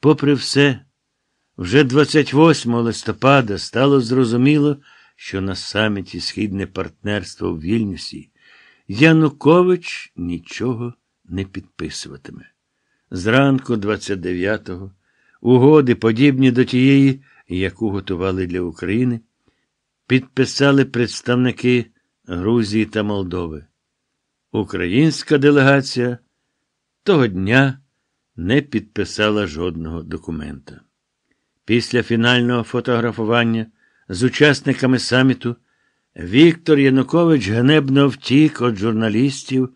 Попри все, вже 28 листопада стало зрозуміло, що на саміті Східне партнерство в Вільнюсі Янукович нічого не підписуватиме. Зранку 29-го угоди, подібні до тієї, яку готували для України, підписали представники Грузії та Молдови. Українська делегація того дня не підписала жодного документа. Після фінального фотографування з учасниками саміту Віктор Янукович гнебно втік від журналістів,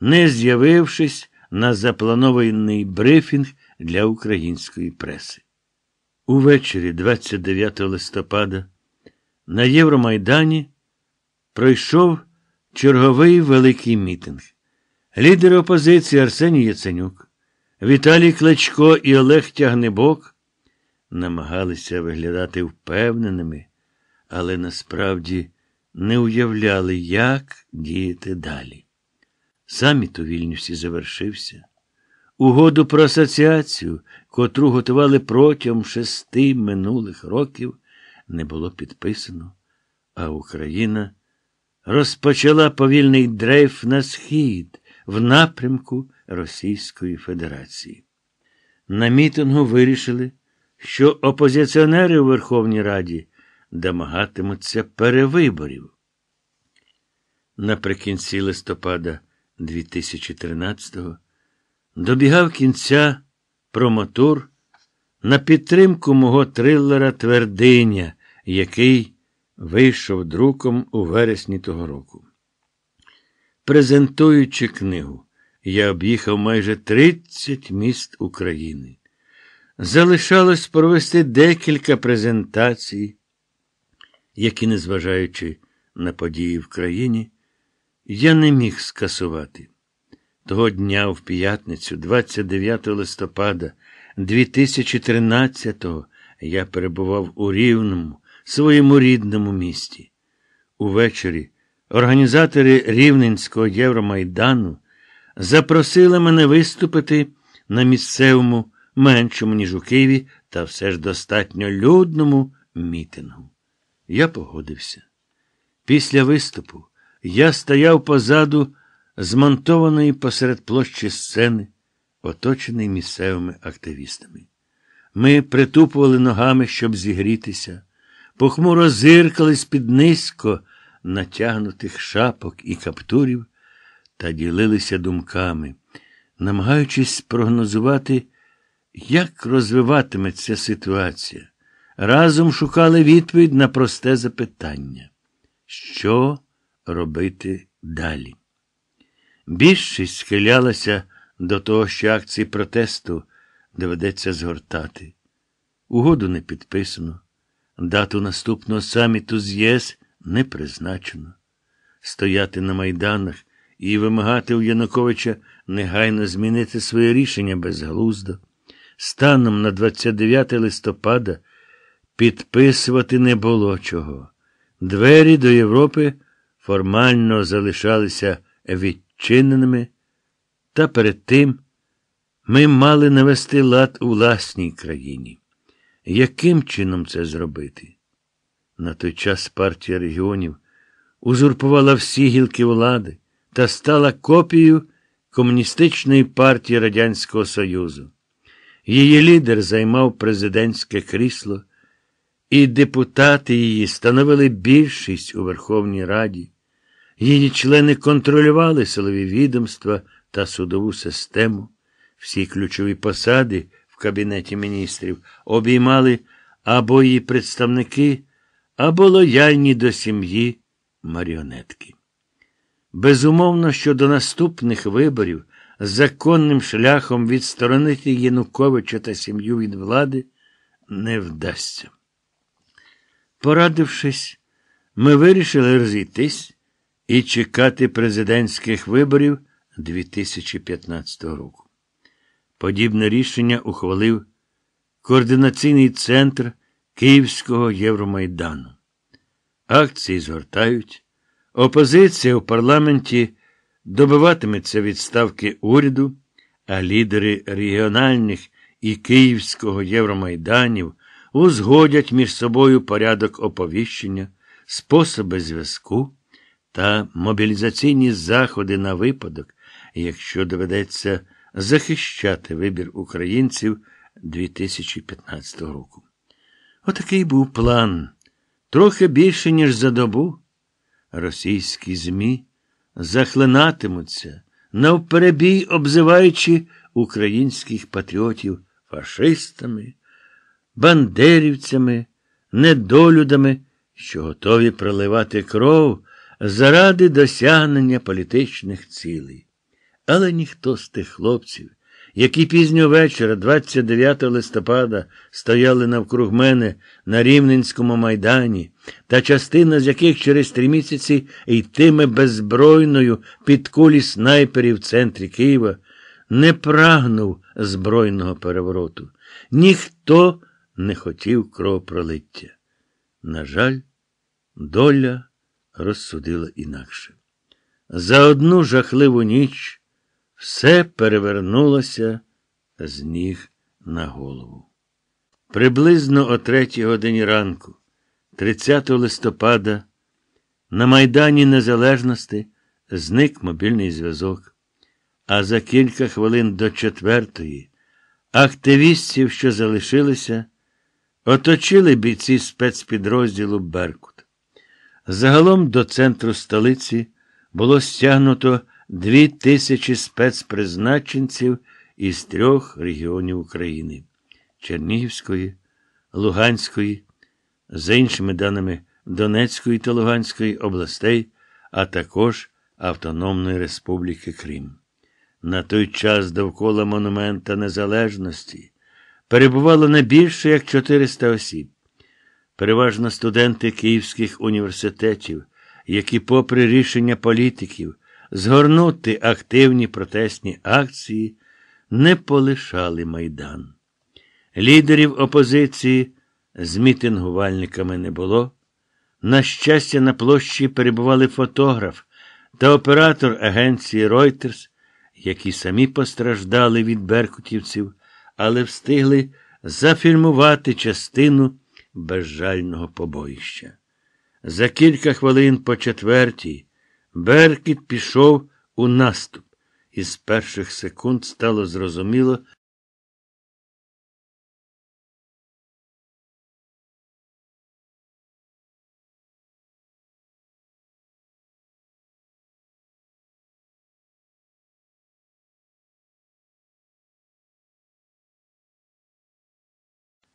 не з'явившись на запланований брифінг для української преси. Увечері 29 листопада на Євромайдані пройшов черговий великий мітинг. Лідер опозиції Арсеній Яценюк. Віталій Клечко і Олег Тягнебок намагалися виглядати впевненими, але насправді не уявляли, як діяти далі. Саміт у Вільнюсі завершився. Угоду про асоціацію, котру готували протягом шести минулих років, не було підписано, а Україна розпочала повільний дрейф на схід в напрямку. Російської Федерації. На мітингу вирішили, що опозиціонери у Верховній Раді домагатимуться перевиборів. Наприкінці листопада 2013-го добігав кінця промотор на підтримку мого трилера Твердиня, який вийшов друком у вересні того року. Презентуючи книгу, я об'їхав майже 30 міст України. Залишалось провести декілька презентацій, які, незважаючи на події в країні, я не міг скасувати. Того дня в п'ятницю, 29 листопада 2013-го, я перебував у рівному, своєму рідному місті. Увечері організатори Рівненського Євромайдану запросила мене виступити на місцевому, меншому, ніж у Києві, та все ж достатньо людному мітингу. Я погодився. Після виступу я стояв позаду змонтованої посеред площі сцени, оточений місцевими активістами. Ми притупували ногами, щоб зігрітися, похмуро зиркали з під низько натягнутих шапок і каптурів та ділилися думками, намагаючись прогнозувати, як розвиватиметься ситуація. Разом шукали відповідь на просте запитання що робити далі? Більшість схилялася до того, що акції протесту доведеться згортати. Угоду не підписано, дату наступного саміту з ЄС не призначено. Стояти на майданах і вимагати у Януковича негайно змінити своє рішення безглуздо, станом на 29 листопада підписувати не було чого. Двері до Європи формально залишалися відчиненими, та перед тим ми мали навести лад у власній країні. Яким чином це зробити? На той час партія регіонів узурпувала всі гілки влади та стала копією Комуністичної партії Радянського Союзу. Її лідер займав президентське крісло, і депутати її становили більшість у Верховній Раді. Її члени контролювали силові відомства та судову систему. Всі ключові посади в Кабінеті міністрів обіймали або її представники, або лояльні до сім'ї маріонетки. Безумовно, що до наступних виборів законним шляхом відсторонити Януковича та сім'ю від влади не вдасться. Порадившись, ми вирішили розійтись і чекати президентських виборів 2015 року. Подібне рішення ухвалив Координаційний центр Київського Євромайдану. Акції згортають. Опозиція в парламенті добиватиметься відставки уряду, а лідери регіональних і Київського Євромайданів узгодять між собою порядок оповіщення, способи зв'язку та мобілізаційні заходи на випадок, якщо доведеться захищати вибір українців 2015 року. Отакий був план. Трохи більше, ніж за добу. Російські ЗМІ захлинатимуться, навперебій обзиваючи українських патріотів фашистами, бандерівцями, недолюдами, що готові проливати кров заради досягнення політичних цілей. Але ніхто з тих хлопців, які пізньо вечора, 29 листопада, стояли навкруг мене на Рівненському майдані, та частина з яких через три місяці йтиме беззбройною під кулі снайперів в центрі Києва, не прагнув збройного перевороту. Ніхто не хотів кровопролиття. На жаль, доля розсудила інакше. За одну жахливу ніч. Все перевернулося з ніг на голову. Приблизно о третій годині ранку, 30 листопада, на Майдані Незалежності зник мобільний зв'язок. А за кілька хвилин до четвертої активістів, що залишилися, оточили бійці спецпідрозділу Беркут. Загалом до центру столиці було стягнуто дві тисячі спецпризначенців із трьох регіонів України Чернігівської, Луганської, за іншими даними Донецької та Луганської областей, а також Автономної Республіки Крим. На той час довкола монумента Незалежності перебувало не більше як 400 осіб, переважно студенти київських університетів, які, попри рішення політиків, згорнути активні протестні акції не полишали майдан. Лідерів опозиції з мітингувальниками не було. На щастя, на площі перебували фотограф та оператор агенції Reuters, які самі постраждали від беркутівців, але встигли зафільмувати частину безжального побоїща. За кілька хвилин по четвертій Беркіт пішов у наступ, і з перших секунд стало зрозуміло,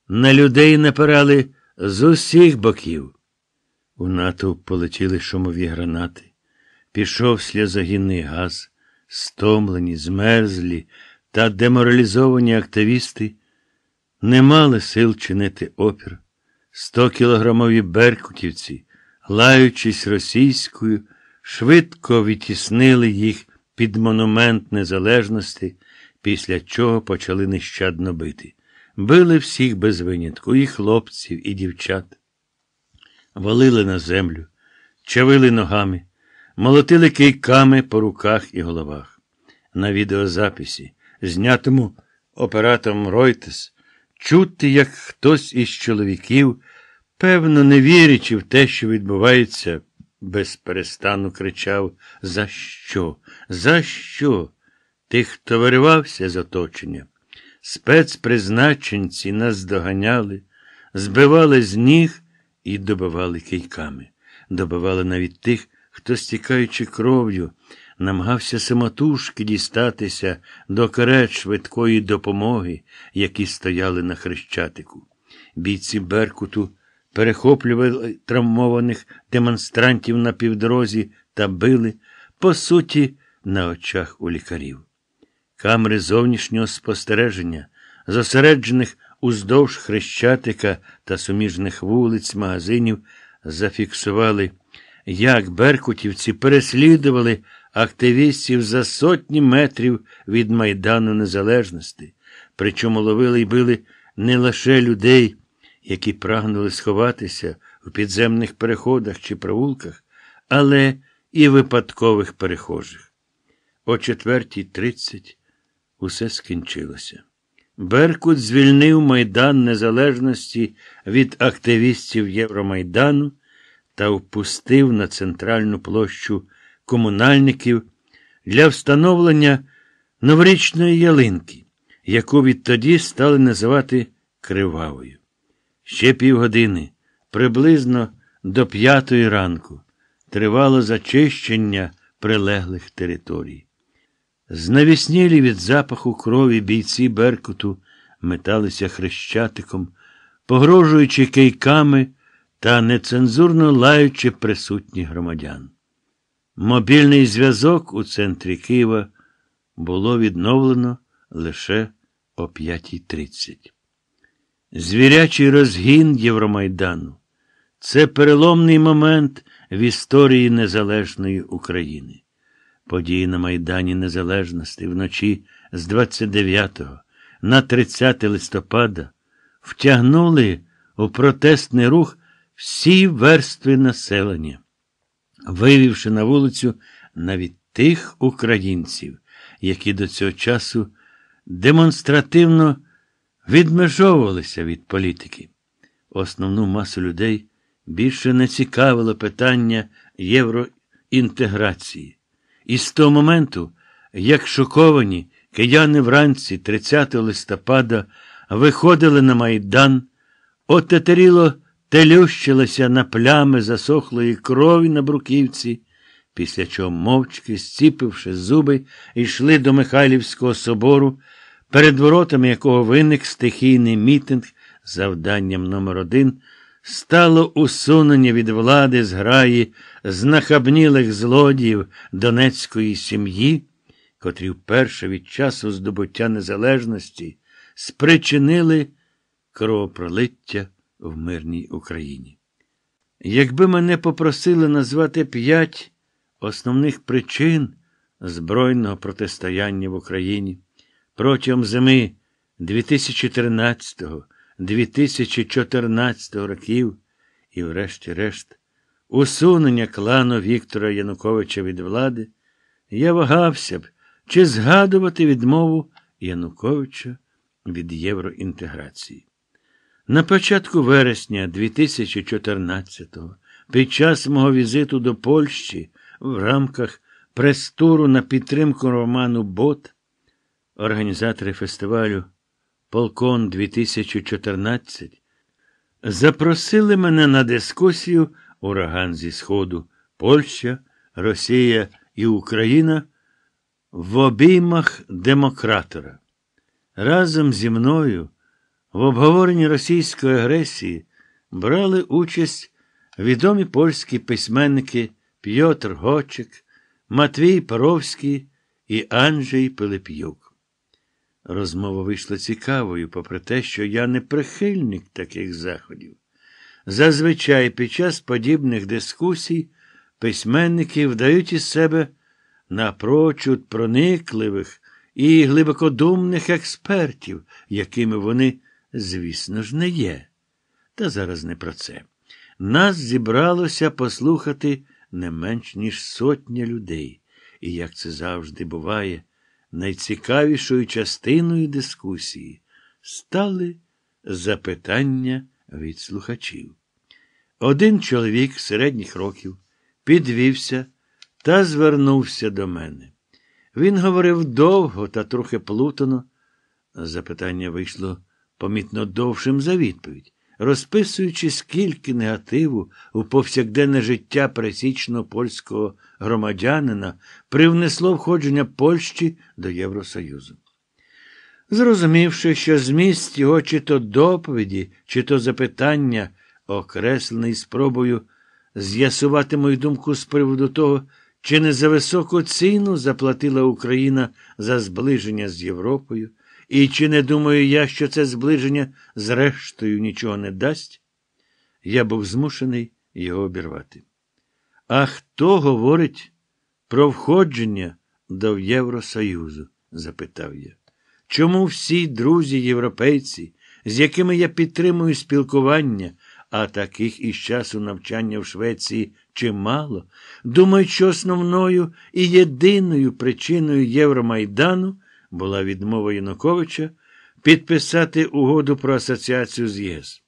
На людей напирали з усіх боків. У натовп полетіли шумові гранати пішов сльозогінний газ, стомлені, змерзлі та деморалізовані активісти не мали сил чинити опір. Стокілограмові беркутівці, лаючись російською, швидко відтіснили їх під монумент незалежності, після чого почали нещадно бити. Били всіх без винятку, і хлопців, і дівчат. Валили на землю, чавили ногами молотили кийками по руках і головах. На відеозаписі, знятому оператором Ройтес, чути, як хтось із чоловіків, певно, не вірячи в те, що відбувається, безперестану кричав За що? За що? Тих, хто виривався з оточення. Спецпризначенці наздоганяли, збивали з ніг і добивали кийками, добивали навіть тих, хто, стікаючи кров'ю, намагався самотужки дістатися до креч швидкої допомоги, які стояли на хрещатику. Бійці Беркуту перехоплювали травмованих демонстрантів на півдорозі та били, по суті, на очах у лікарів. Камери зовнішнього спостереження, зосереджених уздовж хрещатика та суміжних вулиць, магазинів, зафіксували як беркутівці переслідували активістів за сотні метрів від Майдану Незалежності, причому ловили й били не лише людей, які прагнули сховатися в підземних переходах чи провулках, але і випадкових перехожих. О 4.30 усе скінчилося. Беркут звільнив Майдан Незалежності від активістів Євромайдану та впустив на центральну площу комунальників для встановлення новорічної ялинки, яку відтоді стали називати Кривавою. Ще півгодини, приблизно до п'ятої ранку, тривало зачищення прилеглих територій. Знавіснілі від запаху крові бійці Беркуту металися хрещатиком, погрожуючи кейками та нецензурно лаючи присутніх громадян. Мобільний зв'язок у центрі Києва було відновлено лише о 5.30. Звірячий розгін Євромайдану це переломний момент в історії Незалежної України. Події на Майдані Незалежності вночі з 29 на 30 листопада втягнули у протестний рух всі верстви населення, вивівши на вулицю навіть тих українців, які до цього часу демонстративно відмежовувалися від політики. Основну масу людей більше не цікавило питання євроінтеграції. І з того моменту, як шоковані кияни вранці 30 листопада виходили на майдан, отетеріло телющилася на плями засохлої крові на бруківці, після чого, мовчки, зціпивши зуби, йшли до Михайлівського собору, перед воротами якого виник стихійний мітинг завданням номер один, стало усунення від влади зграї знахабнілих злодіїв донецької сім'ї, котрі вперше від часу здобуття незалежності спричинили кровопролиття в мирній Україні. Якби мене попросили назвати п'ять основних причин збройного протистояння в Україні протягом зими 2013 2014 років і, врешті-решт, усунення клану Віктора Януковича від влади, я вагався б, чи згадувати відмову Януковича від євроінтеграції. На початку вересня 2014-го, під час мого візиту до Польщі в рамках престуру на підтримку роману Бот, організатори фестивалю Полкон 2014 запросили мене на дискусію Ураган зі Сходу, Польща, Росія і Україна в обіймах демократора. Разом зі мною. В обговоренні російської агресії брали участь відомі польські письменники Пьотр Гочик, Матвій Паровський і Анджей Пилип'юк. Розмова вийшла цікавою, попри те, що я не прихильник таких заходів. Зазвичай під час подібних дискусій письменники вдають із себе напрочуд проникливих і глибокодумних експертів, якими вони звісно ж, не є. Та зараз не про це. Нас зібралося послухати не менш ніж сотня людей, і, як це завжди буває, найцікавішою частиною дискусії стали запитання від слухачів. Один чоловік середніх років підвівся та звернувся до мене. Він говорив довго та трохи плутано. Запитання вийшло помітно довшим за відповідь, розписуючи, скільки негативу у повсякденне життя пересічного польського громадянина привнесло входження Польщі до Євросоюзу. Зрозумівши, що зміст його чи то доповіді, чи то запитання, окреслений спробою з'ясувати мою думку з приводу того, чи не за високу ціну заплатила Україна за зближення з Європою. І чи не думаю я, що це зближення зрештою нічого не дасть? Я був змушений його обірвати. А хто говорить про входження до Євросоюзу? запитав я. Чому всі друзі європейці, з якими я підтримую спілкування, а таких із часу навчання в Швеції чимало, думають, що основною і єдиною причиною Євромайдану була відмова Януковича підписати угоду про асоціацію з ЄС.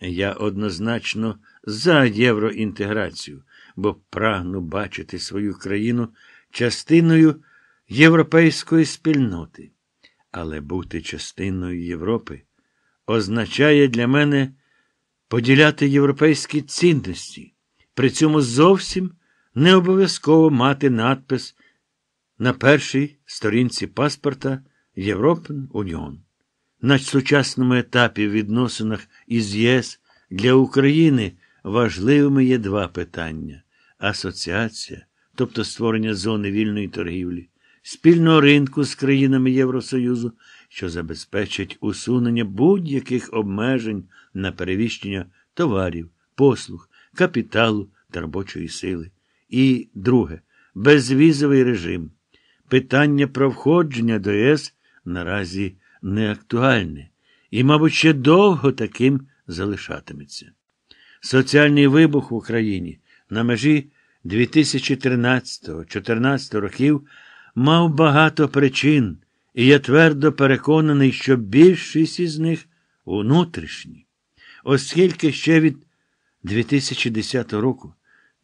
Я однозначно за євроінтеграцію, бо прагну бачити свою країну частиною європейської спільноти. Але бути частиною Європи означає для мене поділяти європейські цінності, при цьому зовсім не обов'язково мати надпис на першій сторінці паспорта Європен Уніон. На сучасному етапі в відносинах із ЄС для України важливими є два питання: асоціація, тобто створення зони вільної торгівлі, спільного ринку з країнами Євросоюзу, що забезпечить усунення будь-яких обмежень на перевіщення товарів, послуг, капіталу та робочої сили. І друге безвізовий режим питання про входження до ЄС наразі не актуальне і, мабуть, ще довго таким залишатиметься. Соціальний вибух в Україні на межі 2013 2014 років мав багато причин, і я твердо переконаний, що більшість із них внутрішні, оскільки ще від 2010 року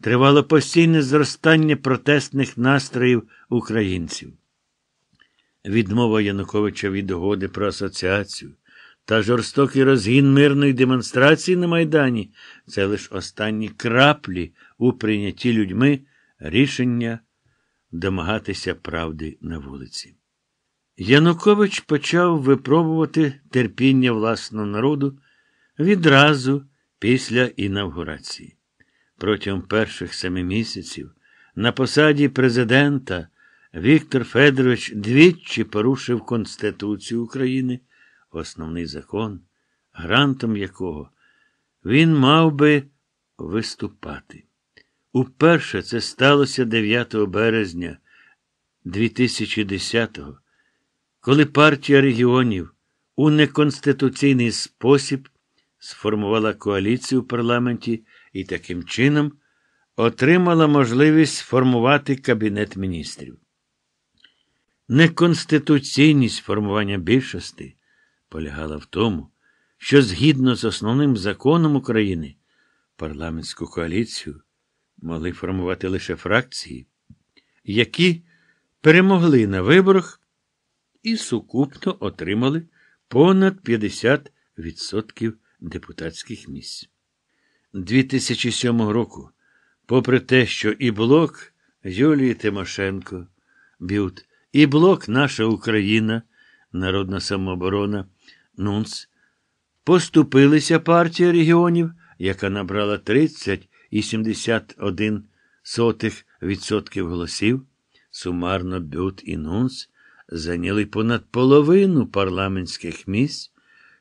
тривало постійне зростання протестних настроїв українців. Відмова Януковича від угоди про асоціацію та жорстокий розгін мирної демонстрації на Майдані це лише останні краплі у прийнятті людьми рішення домагатися правди на вулиці. Янукович почав випробувати терпіння власного народу відразу після інавгурації. Протягом перших семи місяців на посаді президента Віктор Федорович двічі порушив Конституцію України, основний закон, грантом якого він мав би виступати. Уперше це сталося 9 березня 2010-го, коли партія регіонів у неконституційний спосіб сформувала коаліцію в парламенті і таким чином отримала можливість формувати Кабінет міністрів. Неконституційність формування більшості полягала в тому, що згідно з основним законом України парламентську коаліцію могли формувати лише фракції, які перемогли на виборах і сукупно отримали понад 50% депутатських місць. 2007 року, попри те, що і блок Юлії Тимошенко, б'ют, і блок Наша Україна, народна самооборона, НУНС, поступилися партія регіонів, яка набрала 30,71% голосів. Сумарно Бют і НУНС, зайняли понад половину парламентських місць,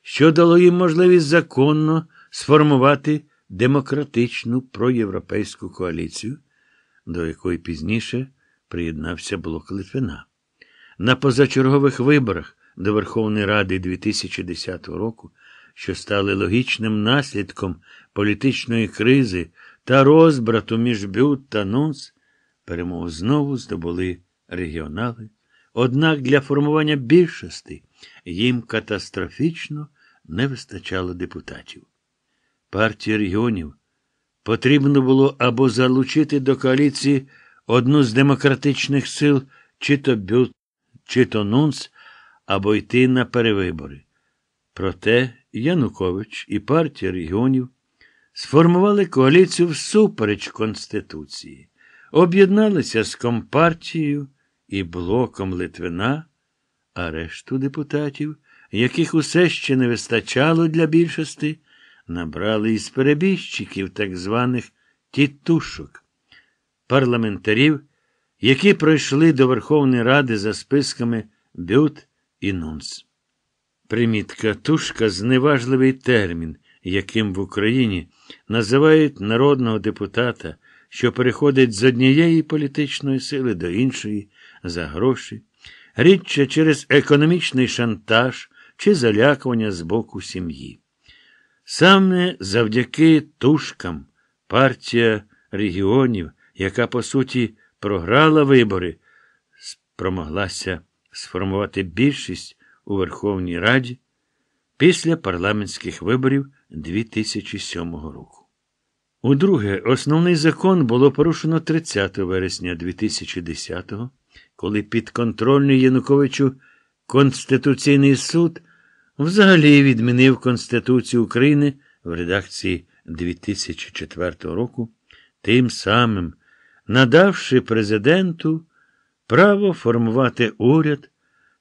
що дало їм можливість законно сформувати демократичну проєвропейську коаліцію, до якої пізніше приєднався блок Литвина. На позачергових виборах до Верховної Ради 2010 року, що стали логічним наслідком політичної кризи та розбрату між Бют та Нунс, перемогу знову здобули регіонали. Однак для формування більшості їм катастрофічно не вистачало депутатів партії регіонів потрібно було або залучити до коаліції одну з демократичних сил, чи то Бют, чи то Нунц, або йти на перевибори. Проте Янукович і партія регіонів сформували коаліцію всупереч Конституції, об'єдналися з Компартією і блоком Литвина, а решту депутатів, яких усе ще не вистачало для більшості набрали із перебіжчиків так званих тітушок, парламентарів, які пройшли до Верховної Ради за списками Бют і Нунс. Примітка тушка зневажливий термін, яким в Україні називають народного депутата, що переходить з однієї політичної сили до іншої за гроші, рідче через економічний шантаж чи залякування з боку сім'ї. Саме завдяки тушкам партія регіонів, яка, по суті, програла вибори, спромоглася сформувати більшість у Верховній Раді після парламентських виборів 2007 року. Удруге, основний закон було порушено 30 вересня 2010 коли підконтрольний Януковичу Конституційний суд взагалі відмінив Конституцію України в редакції 2004 року, тим самим, надавши президенту право формувати уряд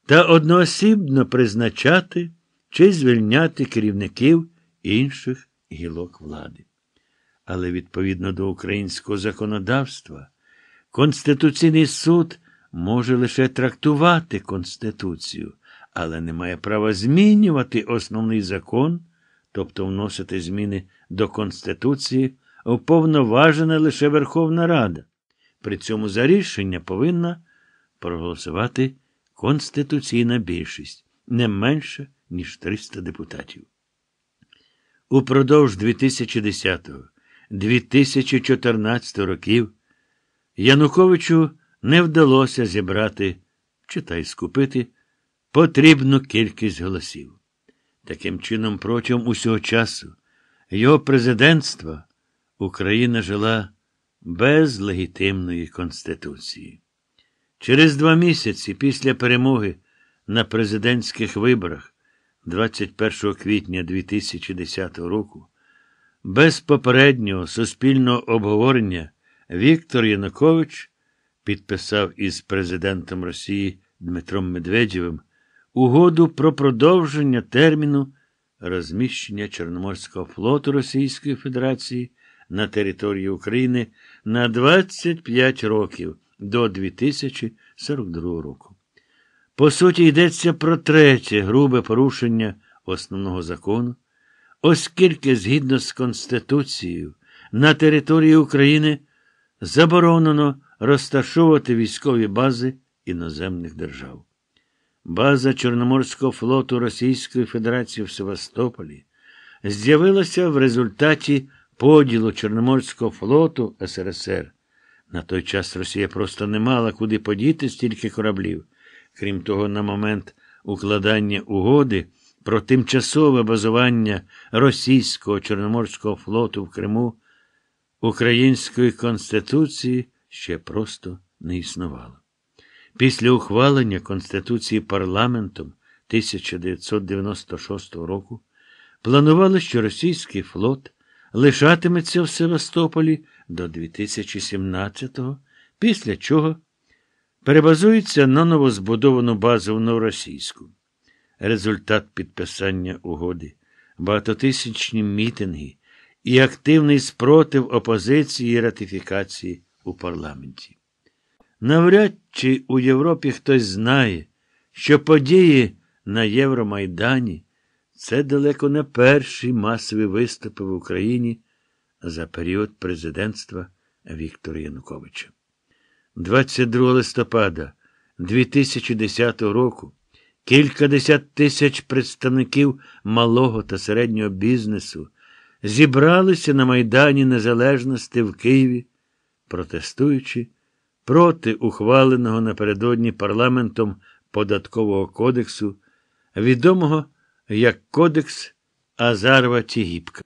та одноосібно призначати чи звільняти керівників інших гілок влади. Але відповідно до українського законодавства, Конституційний суд може лише трактувати Конституцію але не має права змінювати основний закон, тобто вносити зміни до Конституції, уповноважена лише Верховна Рада. При цьому за рішення повинна проголосувати конституційна більшість не менше, ніж 300 депутатів. Упродовж 2010 2014 років Януковичу не вдалося зібрати читай скупити потрібну кількість голосів. Таким чином, протягом усього часу його президентства Україна жила без легітимної Конституції. Через два місяці після перемоги на президентських виборах 21 квітня 2010 року без попереднього суспільного обговорення Віктор Янукович підписав із президентом Росії Дмитром Медведєвим угоду про продовження терміну розміщення Чорноморського флоту Російської Федерації на території України на 25 років до 2042 року. По суті, йдеться про третє грубе порушення основного закону, оскільки згідно з Конституцією на території України заборонено розташовувати військові бази іноземних держав. База Чорноморського флоту Російської Федерації в Севастополі з'явилася в результаті поділу Чорноморського флоту СРСР. На той час Росія просто не мала куди подіти стільки кораблів. Крім того, на момент укладання угоди про тимчасове базування російського Чорноморського флоту в Криму української конституції ще просто не існувало. Після ухвалення Конституції парламентом 1996 року планували, що російський флот лишатиметься в Севастополі до 2017-го, після чого перебазується на новозбудовану базу в Новоросійську. Результат підписання угоди, багатотисячні мітинги і активний спротив опозиції і ратифікації у парламенті. Навряд чи у Європі хтось знає, що події на Євромайдані це далеко не перші масові виступи в Україні за період президентства Віктора Януковича. 22 листопада 2010 року кількадесят тисяч представників малого та середнього бізнесу зібралися на Майдані Незалежності в Києві, протестуючи проти ухваленого напередодні парламентом Податкового кодексу, відомого як Кодекс Азарва Тігіпка.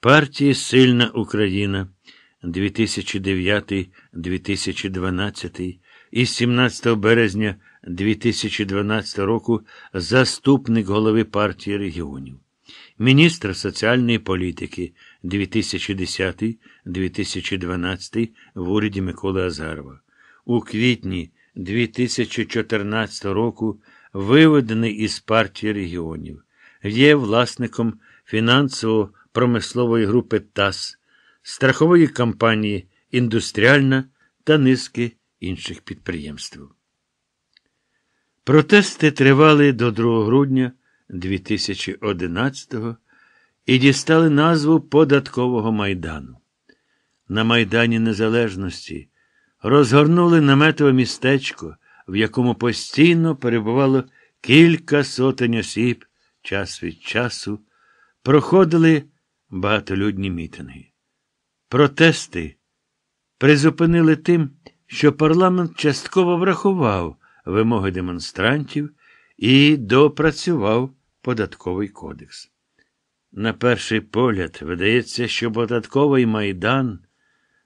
Партії Сильна Україна 2009-2012 і 17 березня 2012 року заступник голови партії регіонів, міністр соціальної політики 2010-2012 в уряді Миколи Азарова. У квітні 2014 року виведений із партії регіонів, є власником фінансово-промислової групи ТАСС страхової компанії індустріальна та низки інших підприємств. Протести тривали до 2 грудня 2011-го і дістали назву Податкового майдану. На Майдані Незалежності розгорнули наметове містечко, в якому постійно перебувало кілька сотень осіб час від часу, проходили багатолюдні мітинги. Протести призупинили тим, що парламент частково врахував вимоги демонстрантів і допрацював податковий кодекс. На перший погляд видається, що податковий майдан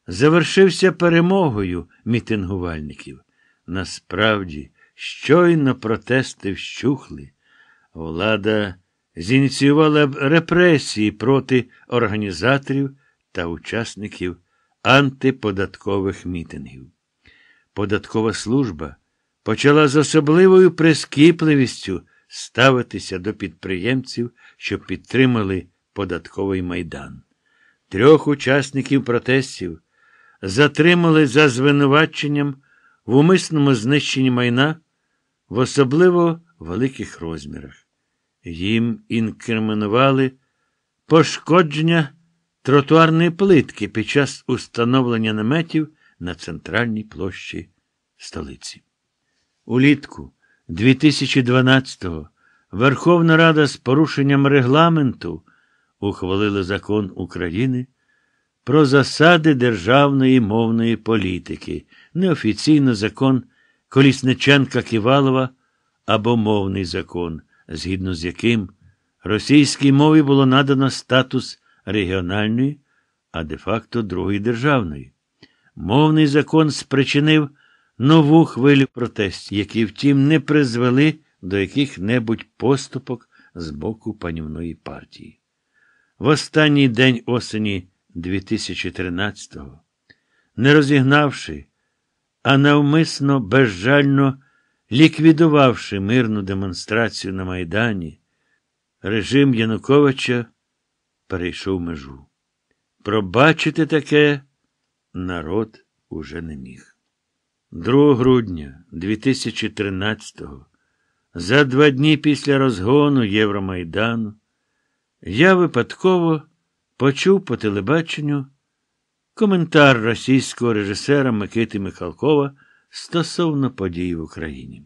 завершився перемогою мітингувальників. Насправді, щойно протести вщухли, влада зініціювала б репресії проти організаторів та учасників антиподаткових мітингів. Податкова служба почала з особливою прискіпливістю ставитися до підприємців, що підтримали податковий майдан. Трьох учасників протестів затримали за звинуваченням в умисному знищенні майна в особливо великих розмірах. Їм інкримінували пошкодження тротуарної плитки під час установлення наметів на центральній площі столиці. Улітку 2012-го Верховна Рада з порушенням регламенту ухвалила закон України про засади державної мовної політики, неофіційно закон Колісниченка Ківалова або мовний закон, згідно з яким російській мові було надано статус регіональної, а де-факто другої державної. Мовний закон спричинив нову хвилю протестів, які, втім, не призвели до яких-небудь поступок з боку панівної партії. В останній день осені 2013-го, не розігнавши, а навмисно безжально ліквідувавши мирну демонстрацію на Майдані, режим Януковича перейшов межу. Пробачити таке народ уже не міг. 2 грудня 2013-го, за два дні після розгону Євромайдану, я випадково почув по телебаченню коментар російського режисера Микити Михалкова стосовно подій в Україні.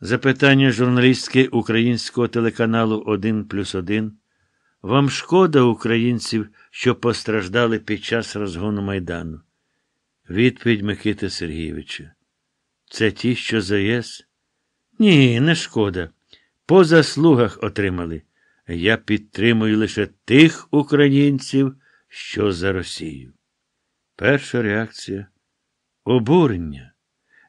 Запитання журналістки українського телеканалу 1 плюс 1 вам шкода українців, що постраждали під час розгону Майдану? Відповідь Микити Сергійовича. Це ті, що за ЄС? Ні, не шкода. По заслугах отримали. Я підтримую лише тих українців, що за Росію. Перша реакція обурення.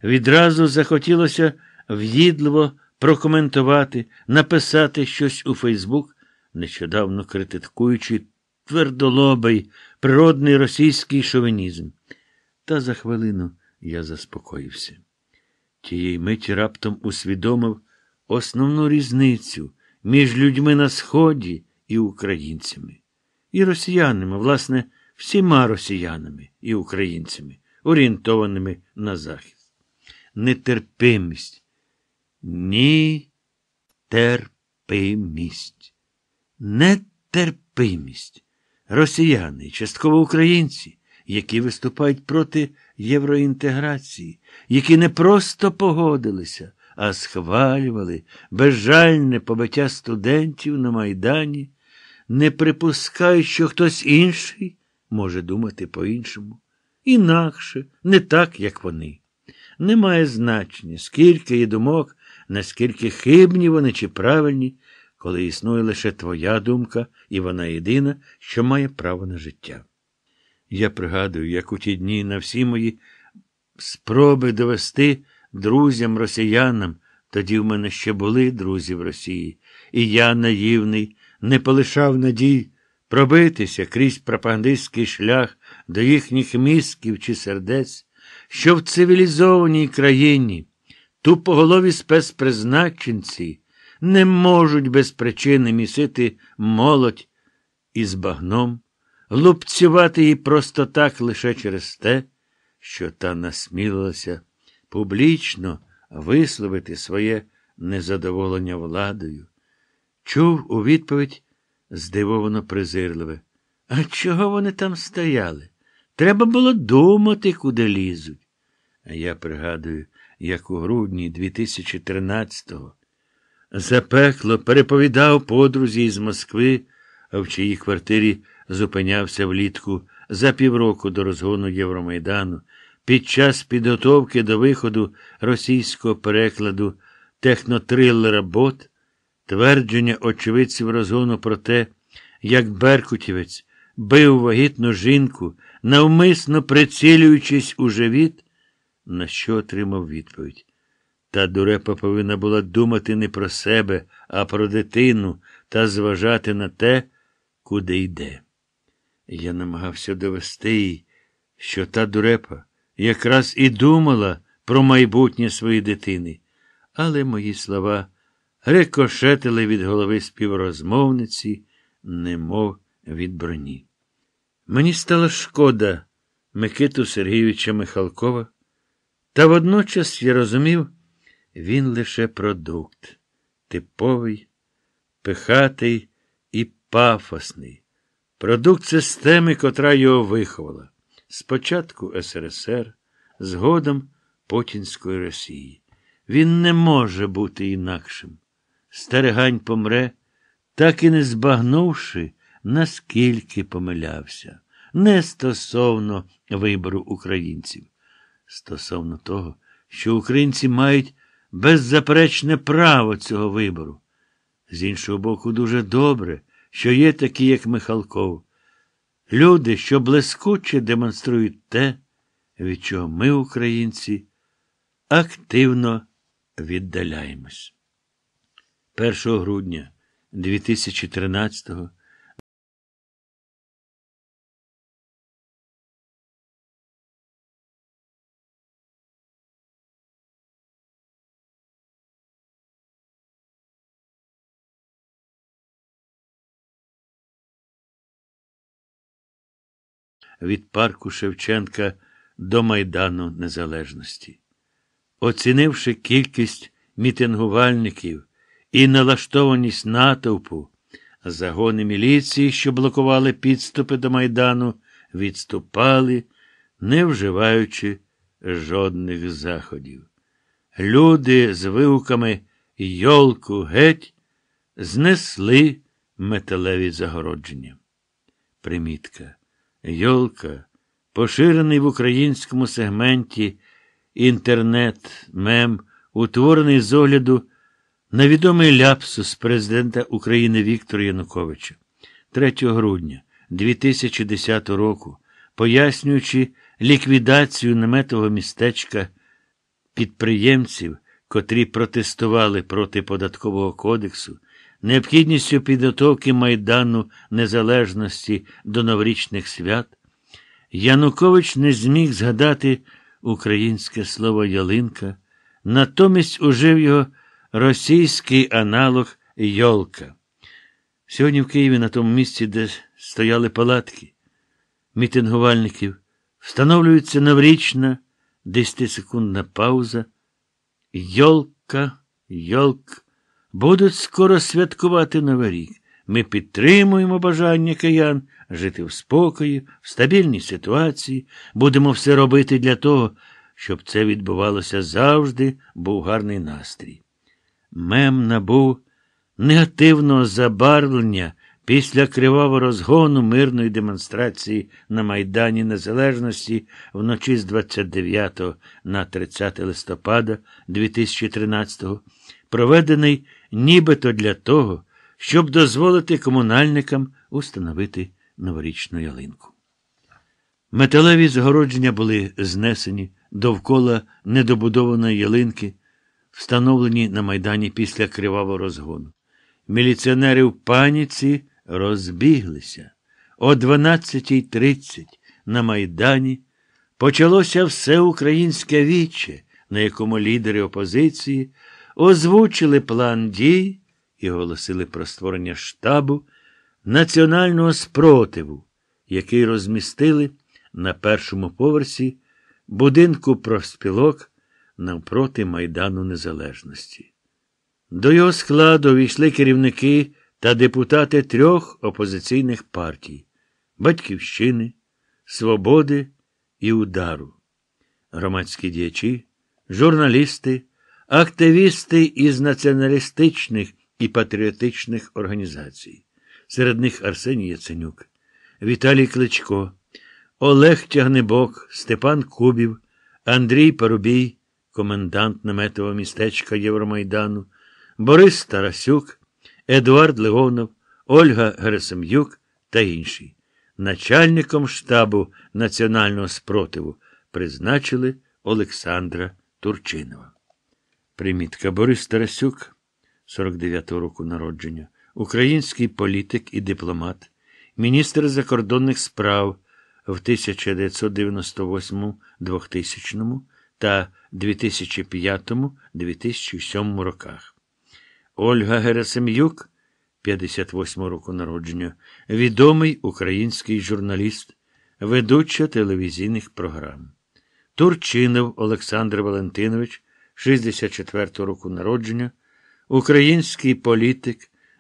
Відразу захотілося в'їдливо прокоментувати, написати щось у Фейсбук нещодавно критикуючи твердолобий природний російський шовінізм. Та за хвилину я заспокоївся. Тієї миті раптом усвідомив основну різницю між людьми на Сході і українцями, і росіянами, власне, всіма росіянами і українцями, орієнтованими на захист. Нетерпимість. Ні терпимість нетерпимість росіяни, частково українці, які виступають проти євроінтеграції, які не просто погодилися, а схвалювали безжальне побиття студентів на Майдані, не припускають, що хтось інший може думати по-іншому. Інакше, не так, як вони. Немає значення, скільки є думок, наскільки хибні вони чи правильні коли існує лише твоя думка, і вона єдина, що має право на життя. Я пригадую, як у ті дні на всі мої спроби довести друзям росіянам, тоді в мене ще були друзі в Росії, і я, наївний, не полишав надій пробитися крізь пропагандистський шлях до їхніх мізків чи сердець, що в цивілізованій країні тупоголові спецпризначенці не можуть без причини місити молодь із багном, лупцювати її просто так лише через те, що та насмілилася публічно висловити своє незадоволення владою. Чув у відповідь здивовано презирливе. А чого вони там стояли? Треба було думати, куди лізуть. А я пригадую, як у грудні 2013-го запекло переповідав подрузі із Москви, в чиїй квартирі зупинявся влітку за півроку до розгону Євромайдану, під час підготовки до виходу російського перекладу технотрилера Бот, твердження очевидців розгону про те, як Беркутівець бив вагітну жінку, навмисно прицілюючись у живіт, на що отримав відповідь. Та дурепа повинна була думати не про себе, а про дитину та зважати на те, куди йде. Я намагався довести їй, що та дурепа якраз і думала про майбутнє своєї дитини, але мої слова рикошетили від голови співрозмовниці, немов від броні. Мені стало шкода Микиту Сергійовича Михалкова, та водночас я розумів, він лише продукт типовий, пихатий і пафосний, продукт системи, котра його виховала. Спочатку СРСР, згодом Потінської Росії. Він не може бути інакшим. Стерегань помре, так і не збагнувши, наскільки помилявся, не стосовно вибору українців, стосовно того, що українці мають беззаперечне право цього вибору. З іншого боку, дуже добре, що є такі, як Михалков, люди, що блискуче демонструють те, від чого ми, українці, активно віддаляємось. 1 грудня 2013 року від парку Шевченка до Майдану Незалежності. Оцінивши кількість мітингувальників і налаштованість натовпу, загони міліції, що блокували підступи до Майдану, відступали, не вживаючи жодних заходів. Люди з вивками Йолку геть знесли металеві загородження. Примітка. Йолка, поширений в українському сегменті інтернет, мем, утворений з огляду на відомий ляпсус президента України Віктора Януковича 3 грудня 2010 року, пояснюючи ліквідацію наметового містечка підприємців, котрі протестували проти податкового кодексу необхідністю підготовки Майдану Незалежності до новорічних свят, Янукович не зміг згадати українське слово ялинка, натомість ужив його російський аналог Йолка. Сьогодні в Києві на тому місці, де стояли палатки мітингувальників, встановлюється новорічна десятисекундна пауза. Йолка, йолк. Будуть скоро святкувати Новий рік. Ми підтримуємо бажання киян жити в спокої, в стабільній ситуації, будемо все робити для того, щоб це відбувалося завжди, був гарний настрій. Мем набув негативного забарвлення після кривавого розгону мирної демонстрації на Майдані Незалежності вночі з 29 на 30 листопада 2013 проведений нібито для того, щоб дозволити комунальникам установити новорічну ялинку. Металеві згородження були знесені довкола недобудованої ялинки, встановлені на майдані після кривавого розгону. Міліціонери в паніці розбіглися. О 12.30 на Майдані почалося всеукраїнське віче, на якому лідери опозиції озвучили план дій і голосили про створення штабу національного спротиву, який розмістили на першому поверсі будинку профспілок навпроти Майдану Незалежності. До його складу війшли керівники та депутати трьох опозиційних партій Батьківщини, Свободи і Удару, громадські діячі, журналісти активісти із націоналістичних і патріотичних організацій. Серед них Арсеній Яценюк, Віталій Кличко, Олег Тягнебок, Степан Кубів, Андрій Парубій, комендант наметового містечка Євромайдану, Борис Тарасюк, Едуард Леонов, Ольга Герасим'юк та інші. Начальником штабу національного спротиву призначили Олександра Турчинова. Примітка Борис Тарасюк, 49-го року народження, український політик і дипломат, міністр закордонних справ в 1998 2000 та 2005-2007 роках. Ольга Герасим'юк, 58 року народження, відомий український журналіст, ведуча телевізійних програм. Турчинов Олександр Валентинович. 64 року народження, український політик,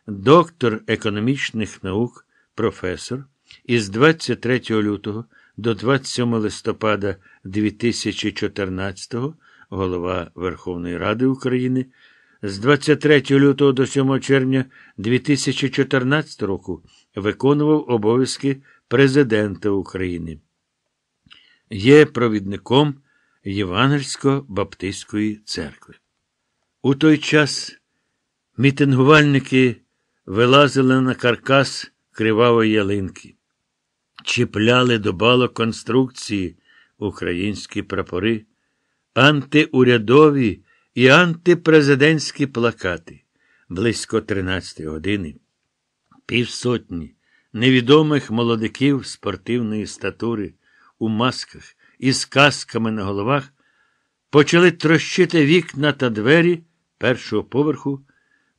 доктор економічних наук, професор, із 23 лютого до 27 листопада 2014 голова Верховної Ради України, з 23 лютого до 7 червня 2014 року виконував обов'язки президента України. Є провідником Євангельсько-Баптистської церкви. У той час мітингувальники вилазили на каркас кривавої ялинки, чіпляли до балок конструкції українські прапори, антиурядові і антипрезидентські плакати близько 13 години, півсотні невідомих молодиків спортивної статури у масках із касками на головах, почали трощити вікна та двері першого поверху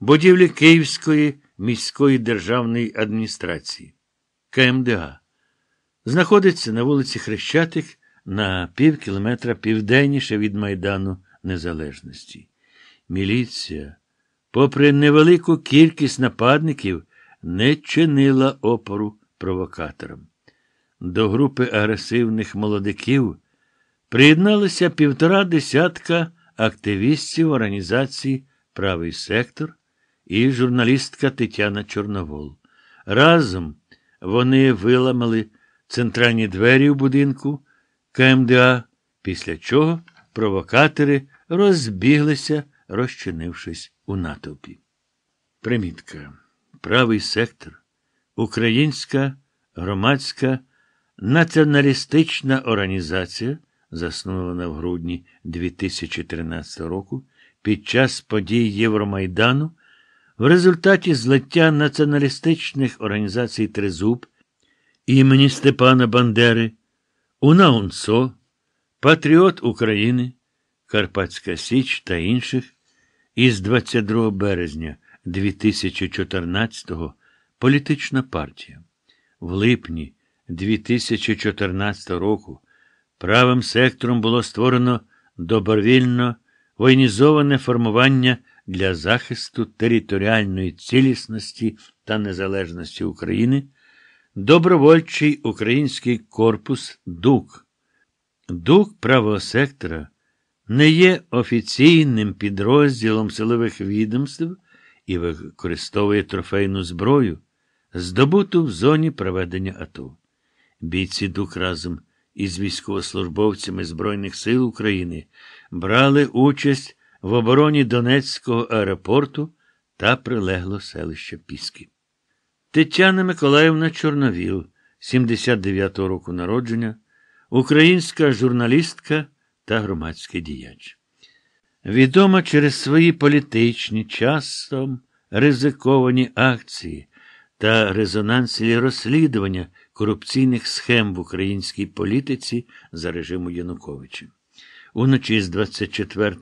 будівлі Київської міської державної адміністрації КМДА. Знаходиться на вулиці Хрещатик на пів кілометра південніше від Майдану Незалежності. Міліція, попри невелику кількість нападників, не чинила опору провокаторам. До групи агресивних молодиків приєдналися півтора десятка активістів організації Правий сектор і журналістка Тетяна Чорновол. Разом вони виламали центральні двері в будинку КМДА, після чого провокатори розбіглися, розчинившись у натовпі. Примітка. Правий сектор, Українська громадська. Націоналістична організація заснована в грудні 2013 року під час подій Євромайдану, в результаті злиття націоналістичних організацій Тризуб імені Степана Бандери, Унаунцо, Патріот України, Карпатська Січ та інших із 22 березня 2014 політична партія. В липні 2014 року правим сектором було створено добровільно воєнізоване формування для захисту територіальної цілісності та незалежності України, добровольчий український корпус ДУК. Дук правого сектора не є офіційним підрозділом силових відомств і використовує трофейну зброю, здобуту в зоні проведення АТО. Бійці дук разом із військовослужбовцями Збройних сил України брали участь в обороні Донецького аеропорту та прилегло селище Піски. Тетяна Миколаївна Чорновіл, 79-го року народження, українська журналістка та громадський діяч. Відома через свої політичні, часом ризиковані акції та резонансні розслідування корупційних схем в українській політиці за режиму Януковича. Уночі з 24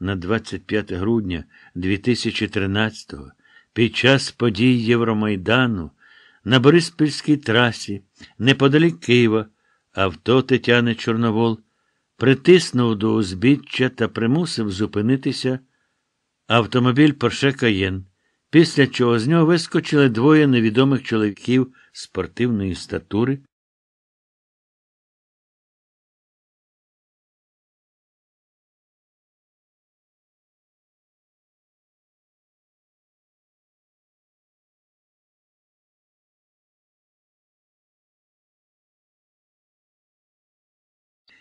на 25 грудня 2013-го під час подій Євромайдану на Бориспільській трасі, неподалік Києва, авто Тетяни Чорновол притиснув до узбіччя та примусив зупинитися автомобіль Порше Каєн, після чого з нього вискочили двоє невідомих чоловіків спортивної статури.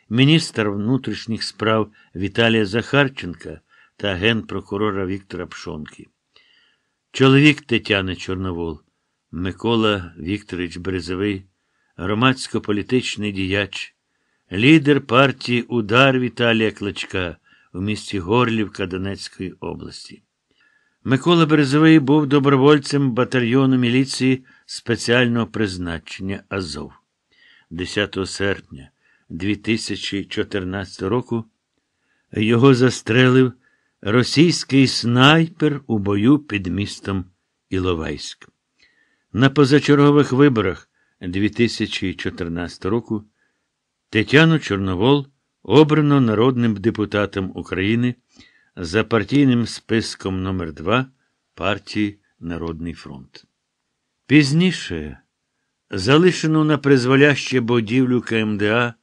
Міністр внутрішніх справ Віталія Захарченка та генпрокурора Віктора Пшонки. Чоловік Тетяни Чорновол. Микола Вікторович Березовий, громадсько-політичний діяч, лідер партії Удар Віталія Кличка у місті Горлівка Донецької області. Микола Березовий був добровольцем батальйону міліції спеціального призначення Азов. 10 серпня 2014 року його застрелив російський снайпер у бою під містом Іловайськ. На позачергових виборах 2014 року Тетяну Чорновол обрано народним депутатом України за партійним списком номер 2 партії Народний фронт. Пізніше залишену на призволяще будівлю КМДА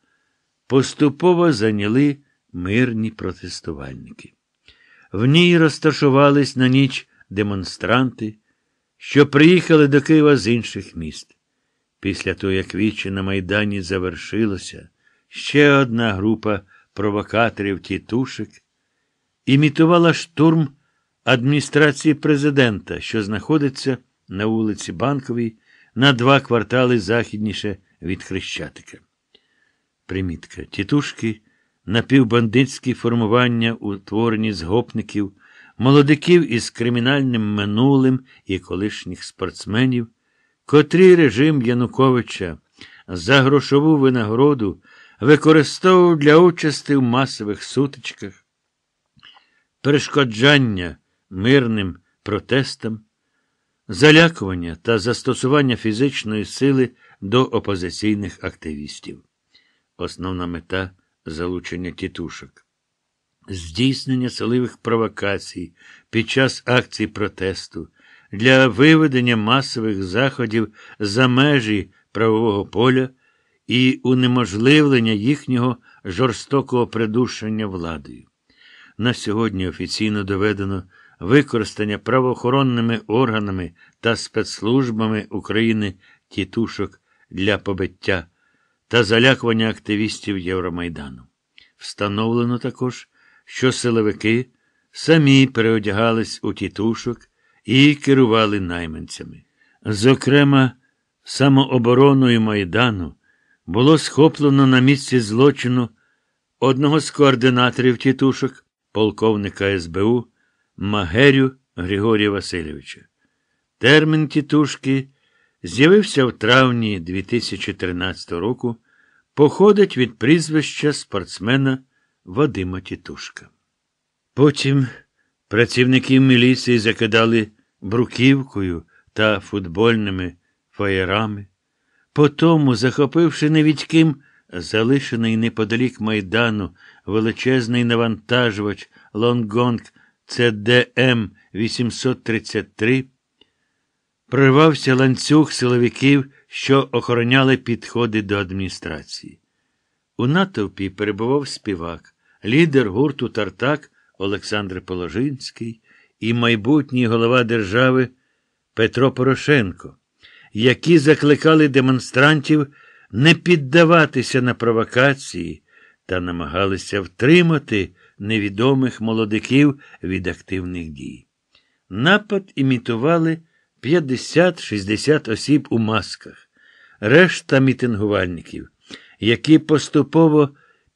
поступово зайняли мирні протестувальники. В ній розташувались на ніч демонстранти що приїхали до Києва з інших міст. Після того, як вічі на Майдані завершилося, ще одна група провокаторів тітушек імітувала штурм адміністрації президента, що знаходиться на вулиці Банковій на два квартали західніше від Хрещатика. Примітка. Тітушки напівбандитські формування, утворені з гопників молодиків із кримінальним минулим і колишніх спортсменів, котрі режим Януковича за грошову винагороду використовував для участі в масових сутичках, перешкоджання мирним протестам, залякування та застосування фізичної сили до опозиційних активістів. Основна мета залучення тітушок здійснення силових провокацій під час акцій протесту, для виведення масових заходів за межі правового поля і унеможливлення їхнього жорстокого придушення владою. На сьогодні офіційно доведено використання правоохоронними органами та спецслужбами України тітушок для побиття та залякування активістів Євромайдану. Встановлено також що силовики самі переодягались у тітушок і керували найманцями. Зокрема, самообороною майдану було схоплено на місці злочину одного з координаторів тітушок, полковника СБУ Магерю Григорія Васильовича. Термін тітушки з'явився в травні 2013 року, походить від прізвища спортсмена. Вадима Тітушка. Потім працівників міліції закидали бруківкою та футбольними фаєрами. Потому, захопивши невідьким залишений неподалік майдану величезний навантажувач Лонгонг ЦДМ ем 833, прорвався ланцюг силовиків, що охороняли підходи до адміністрації. У натовпі перебував співак лідер гурту Тартак Олександр Положинський і майбутній голова держави Петро Порошенко, які закликали демонстрантів не піддаватися на провокації та намагалися втримати невідомих молодиків від активних дій. Напад імітували 50-60 осіб у масках, решта мітингувальників, які поступово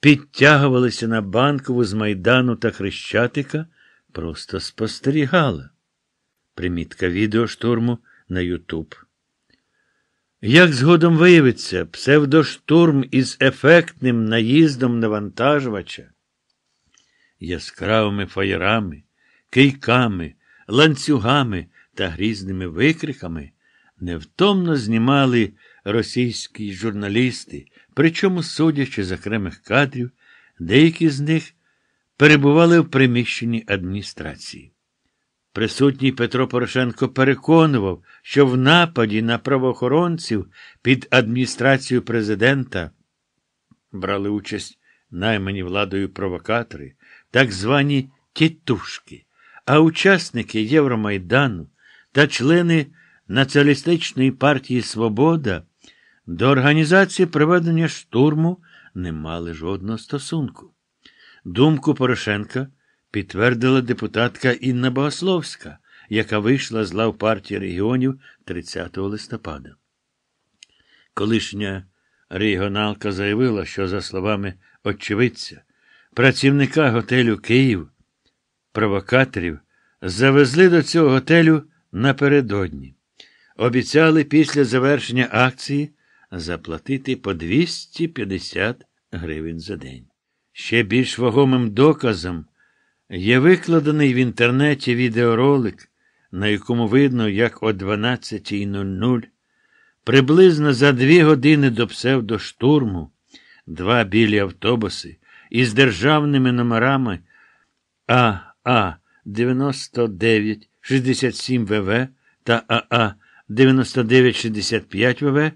підтягувалася на банкову з майдану та хрещатика, просто спостерігала. Примітка відеоштурму на Ютуб. Як згодом виявиться, псевдоштурм із ефектним наїздом навантажувача, яскравими фаєрами, кийками, ланцюгами та грізними викриками невтомно знімали російські журналісти, Причому, судячи з окремих кадрів, деякі з них перебували в приміщенні адміністрації. Присутній Петро Порошенко переконував, що в нападі на правоохоронців під адміністрацію президента брали участь наймані владою провокатори, так звані тітушки, а учасники Євромайдану та члени Націоналістичної партії Свобода. До організації проведення штурму не мали жодного стосунку. Думку Порошенка підтвердила депутатка Інна Богословська, яка вийшла з лав партії регіонів 30 листопада. Колишня регіоналка заявила, що, за словами очевидця, працівника готелю Київ, провокаторів, завезли до цього готелю напередодні. Обіцяли після завершення акції заплатити по 250 гривень за день. Ще більш вагомим доказом є викладений в інтернеті відеоролик, на якому видно, як о 12.00 приблизно за дві години до псевдоштурму два білі автобуси із державними номерами АА 9967 ВВ та АА 9965 ВВ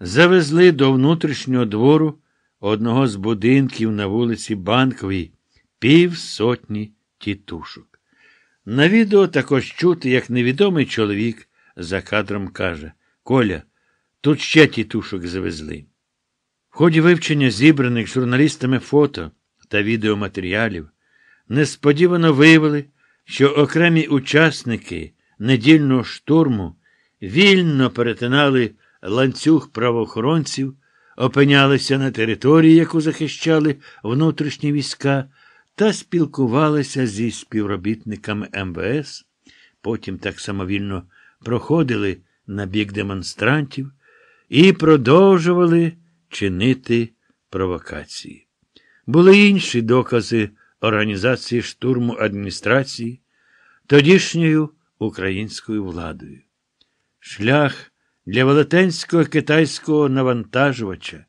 завезли до внутрішнього двору одного з будинків на вулиці Банковій півсотні тітушок. На відео також чути, як невідомий чоловік за кадром каже Коля, тут ще тітушок завезли. В ході вивчення зібраних журналістами фото та відеоматеріалів несподівано виявили, що окремі учасники недільного штурму вільно перетинали ланцюг правоохоронців опинялися на території, яку захищали внутрішні війська, та спілкувалися зі співробітниками МВС, потім так самовільно проходили на бік демонстрантів і продовжували чинити провокації. Були інші докази організації штурму адміністрації, тодішньою українською владою. Шлях для велетенського китайського навантажувача,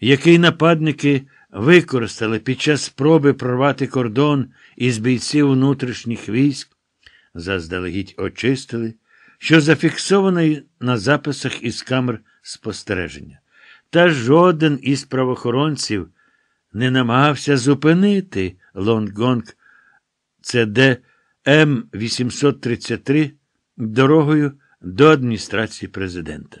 який нападники використали під час спроби прорвати кордон із бійців внутрішніх військ, заздалегідь очистили, що зафіксований на записах із камер спостереження. Та жоден із правоохоронців не намагався зупинити Лонгонг ЦД М833 дорогою до адміністрації президента.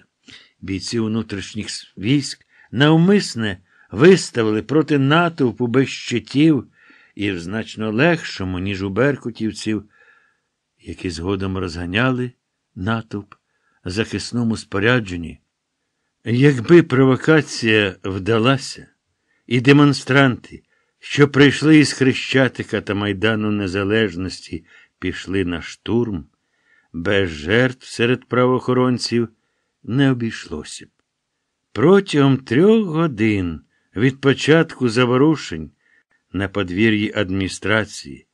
Бійці внутрішніх військ навмисне виставили проти натовпу без щитів і в значно легшому, ніж у беркутівців, які згодом розганяли натовп захисному спорядженні. Якби провокація вдалася, і демонстранти, що прийшли із Хрещатика та Майдану Незалежності, пішли на штурм без жертв серед правоохоронців не обійшлося б. Протягом трьох годин від початку заворушень на подвір'ї адміністрації,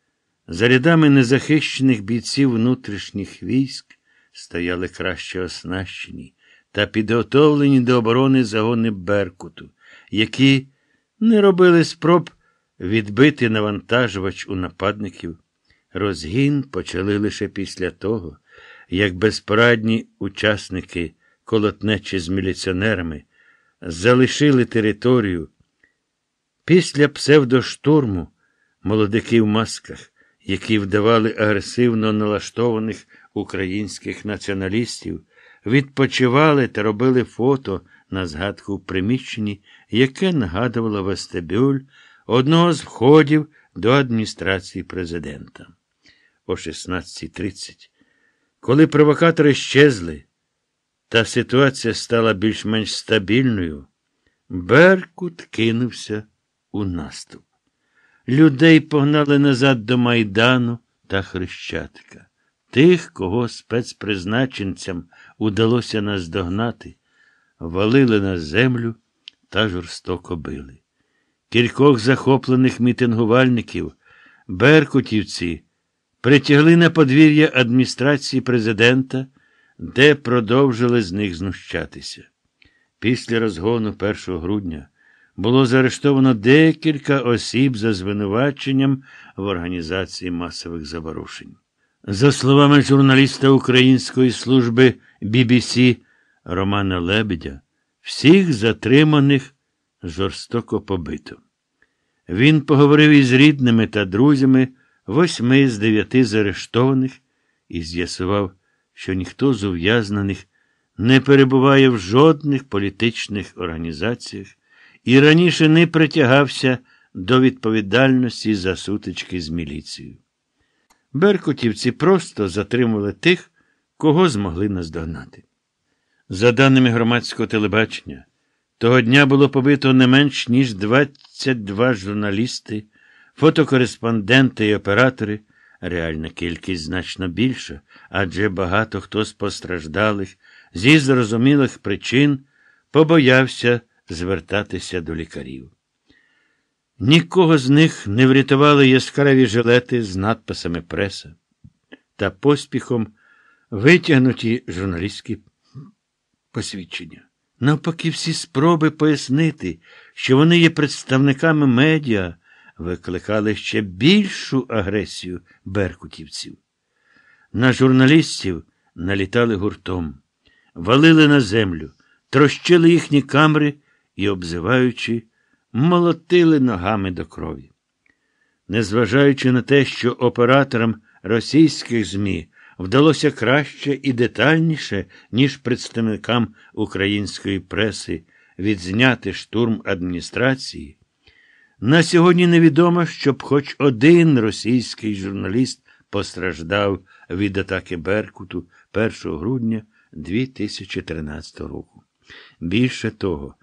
за рядами незахищених бійців внутрішніх військ стояли краще оснащені та підготовлені до оборони загони Беркуту, які не робили спроб відбити навантажувач у нападників. Розгін почали лише після того, як безпорадні учасники колотнечі з міліціонерами, залишили територію. Після псевдоштурму молодики в масках, які вдавали агресивно налаштованих українських націоналістів, відпочивали та робили фото на згадку в приміщенні, яке нагадувало вестибюль одного з входів до адміністрації президента. О 16.30 коли провокатори щезли, та ситуація стала більш-менш стабільною, Беркут кинувся у наступ. Людей погнали назад до Майдану та Хрещатика. Тих, кого спецпризначенцям удалося наздогнати, валили на землю та жорстоко били. Кількох захоплених мітингувальників, беркутівці притягли на подвір'я адміністрації президента, де продовжили з них знущатися. Після розгону 1 грудня було заарештовано декілька осіб за звинуваченням в організації масових заворушень. За словами журналіста Української служби BBC Романа Лебедя, всіх затриманих жорстоко побито. Він поговорив із рідними та друзями восьми з дев'яти заарештованих і з'ясував, що ніхто з ув'язнених не перебуває в жодних політичних організаціях і раніше не притягався до відповідальності за сутички з міліцією. Беркутівці просто затримували тих, кого змогли наздогнати. За даними громадського телебачення, того дня було побито не менш ніж 22 журналісти. Фотокореспонденти і оператори реальна кількість значно більша, адже багато хто з постраждалих зі зрозумілих причин побоявся звертатися до лікарів. Нікого з них не врятували яскраві жилети з надписами преса та поспіхом витягнуті журналістські посвідчення. Навпаки, всі спроби пояснити, що вони є представниками медіа викликали ще більшу агресію беркутівців. На журналістів налітали гуртом, валили на землю, трощили їхні камери і, обзиваючи, молотили ногами до крові. Незважаючи на те, що операторам російських ЗМІ вдалося краще і детальніше, ніж представникам української преси, відзняти штурм адміністрації. На сьогодні невідомо, щоб хоч один російський журналіст постраждав від атаки Беркуту 1 грудня 2013 року. Більше того,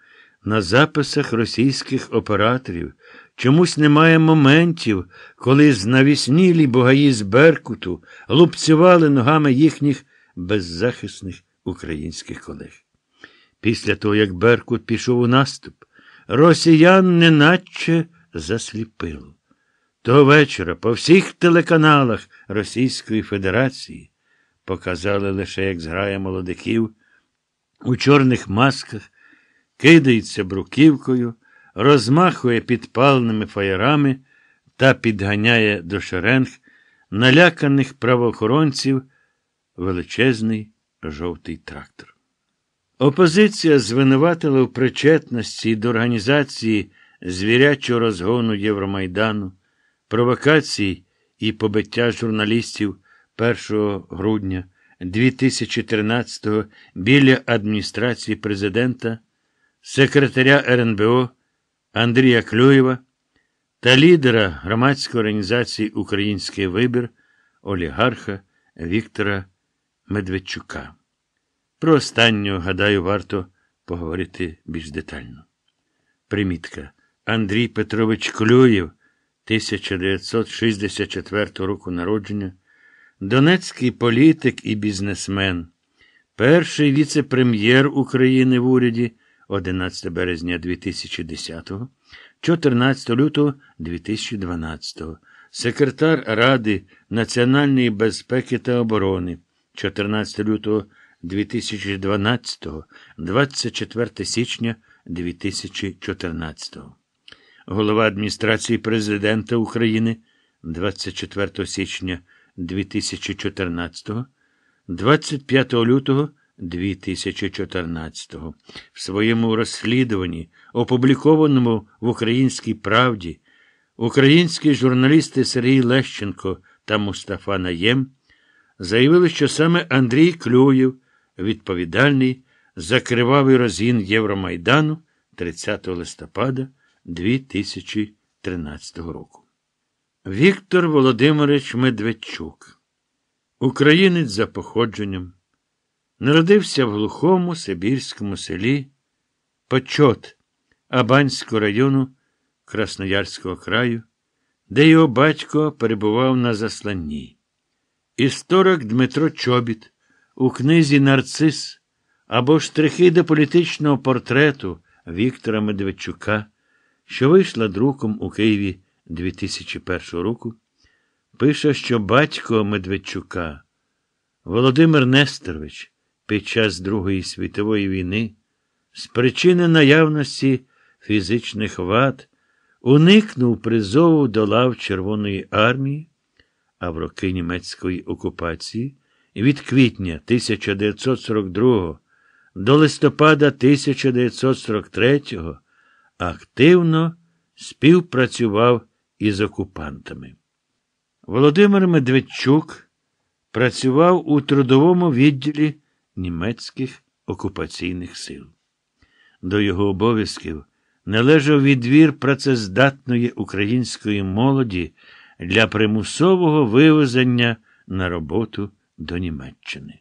на записах російських операторів чомусь немає моментів, коли знавіснілі богаї з Беркуту лупцювали ногами їхніх беззахисних українських колег. Після того, як Беркут пішов у наступ, росіян неначе засліпило. Того вечора по всіх телеканалах Російської Федерації показали лише, як зграя молодиків у чорних масках, кидається бруківкою, розмахує підпаленими фаєрами та підганяє до шеренг наляканих правоохоронців величезний жовтий трактор. Опозиція звинуватила в причетності до організації звірячого розгону Євромайдану, провокацій і побиття журналістів 1 грудня 2013-го біля адміністрації президента, секретаря РНБО Андрія Клюєва та лідера громадської організації Український вибір олігарха Віктора Медведчука. Про останню, гадаю, варто поговорити більш детально. Примітка. Андрій Петрович Клюєв, 1964 року народження, донецький політик і бізнесмен, перший віце-прем'єр України в уряді 11 березня 2010, 14 лютого 2012, секретар Ради національної безпеки та оборони 14 лютого 2012. 2012, 24 січня 2014. Голова Адміністрації Президента України 24 січня 2014, 25 лютого 2014. В своєму розслідуванні, опублікованому в Українській Правді, українські журналісти Сергій Лещенко та Мустафа Наєм заявили, що саме Андрій Клюєв відповідальний за кривавий розгін Євромайдану 30 листопада 2013 року. Віктор Володимирович Медведчук, українець за походженням, народився в глухому Сибірському селі Почот Абанського району Красноярського краю, де його батько перебував на засланні. Історик Дмитро Чобіт у книзі Нарцис або штрихи до політичного портрету Віктора Медведчука, що вийшла друком у Києві 2001 року, пише, що батько Медведчука Володимир Нестерович під час Другої світової війни з причини наявності фізичних вад уникнув призову до лав Червоної армії, а в роки німецької окупації від квітня 1942 до листопада 1943 активно співпрацював із окупантами. Володимир Медведчук працював у трудовому відділі німецьких окупаційних сил. До його обов'язків належав відвір працездатної української молоді для примусового вивезення на роботу до Німеччини.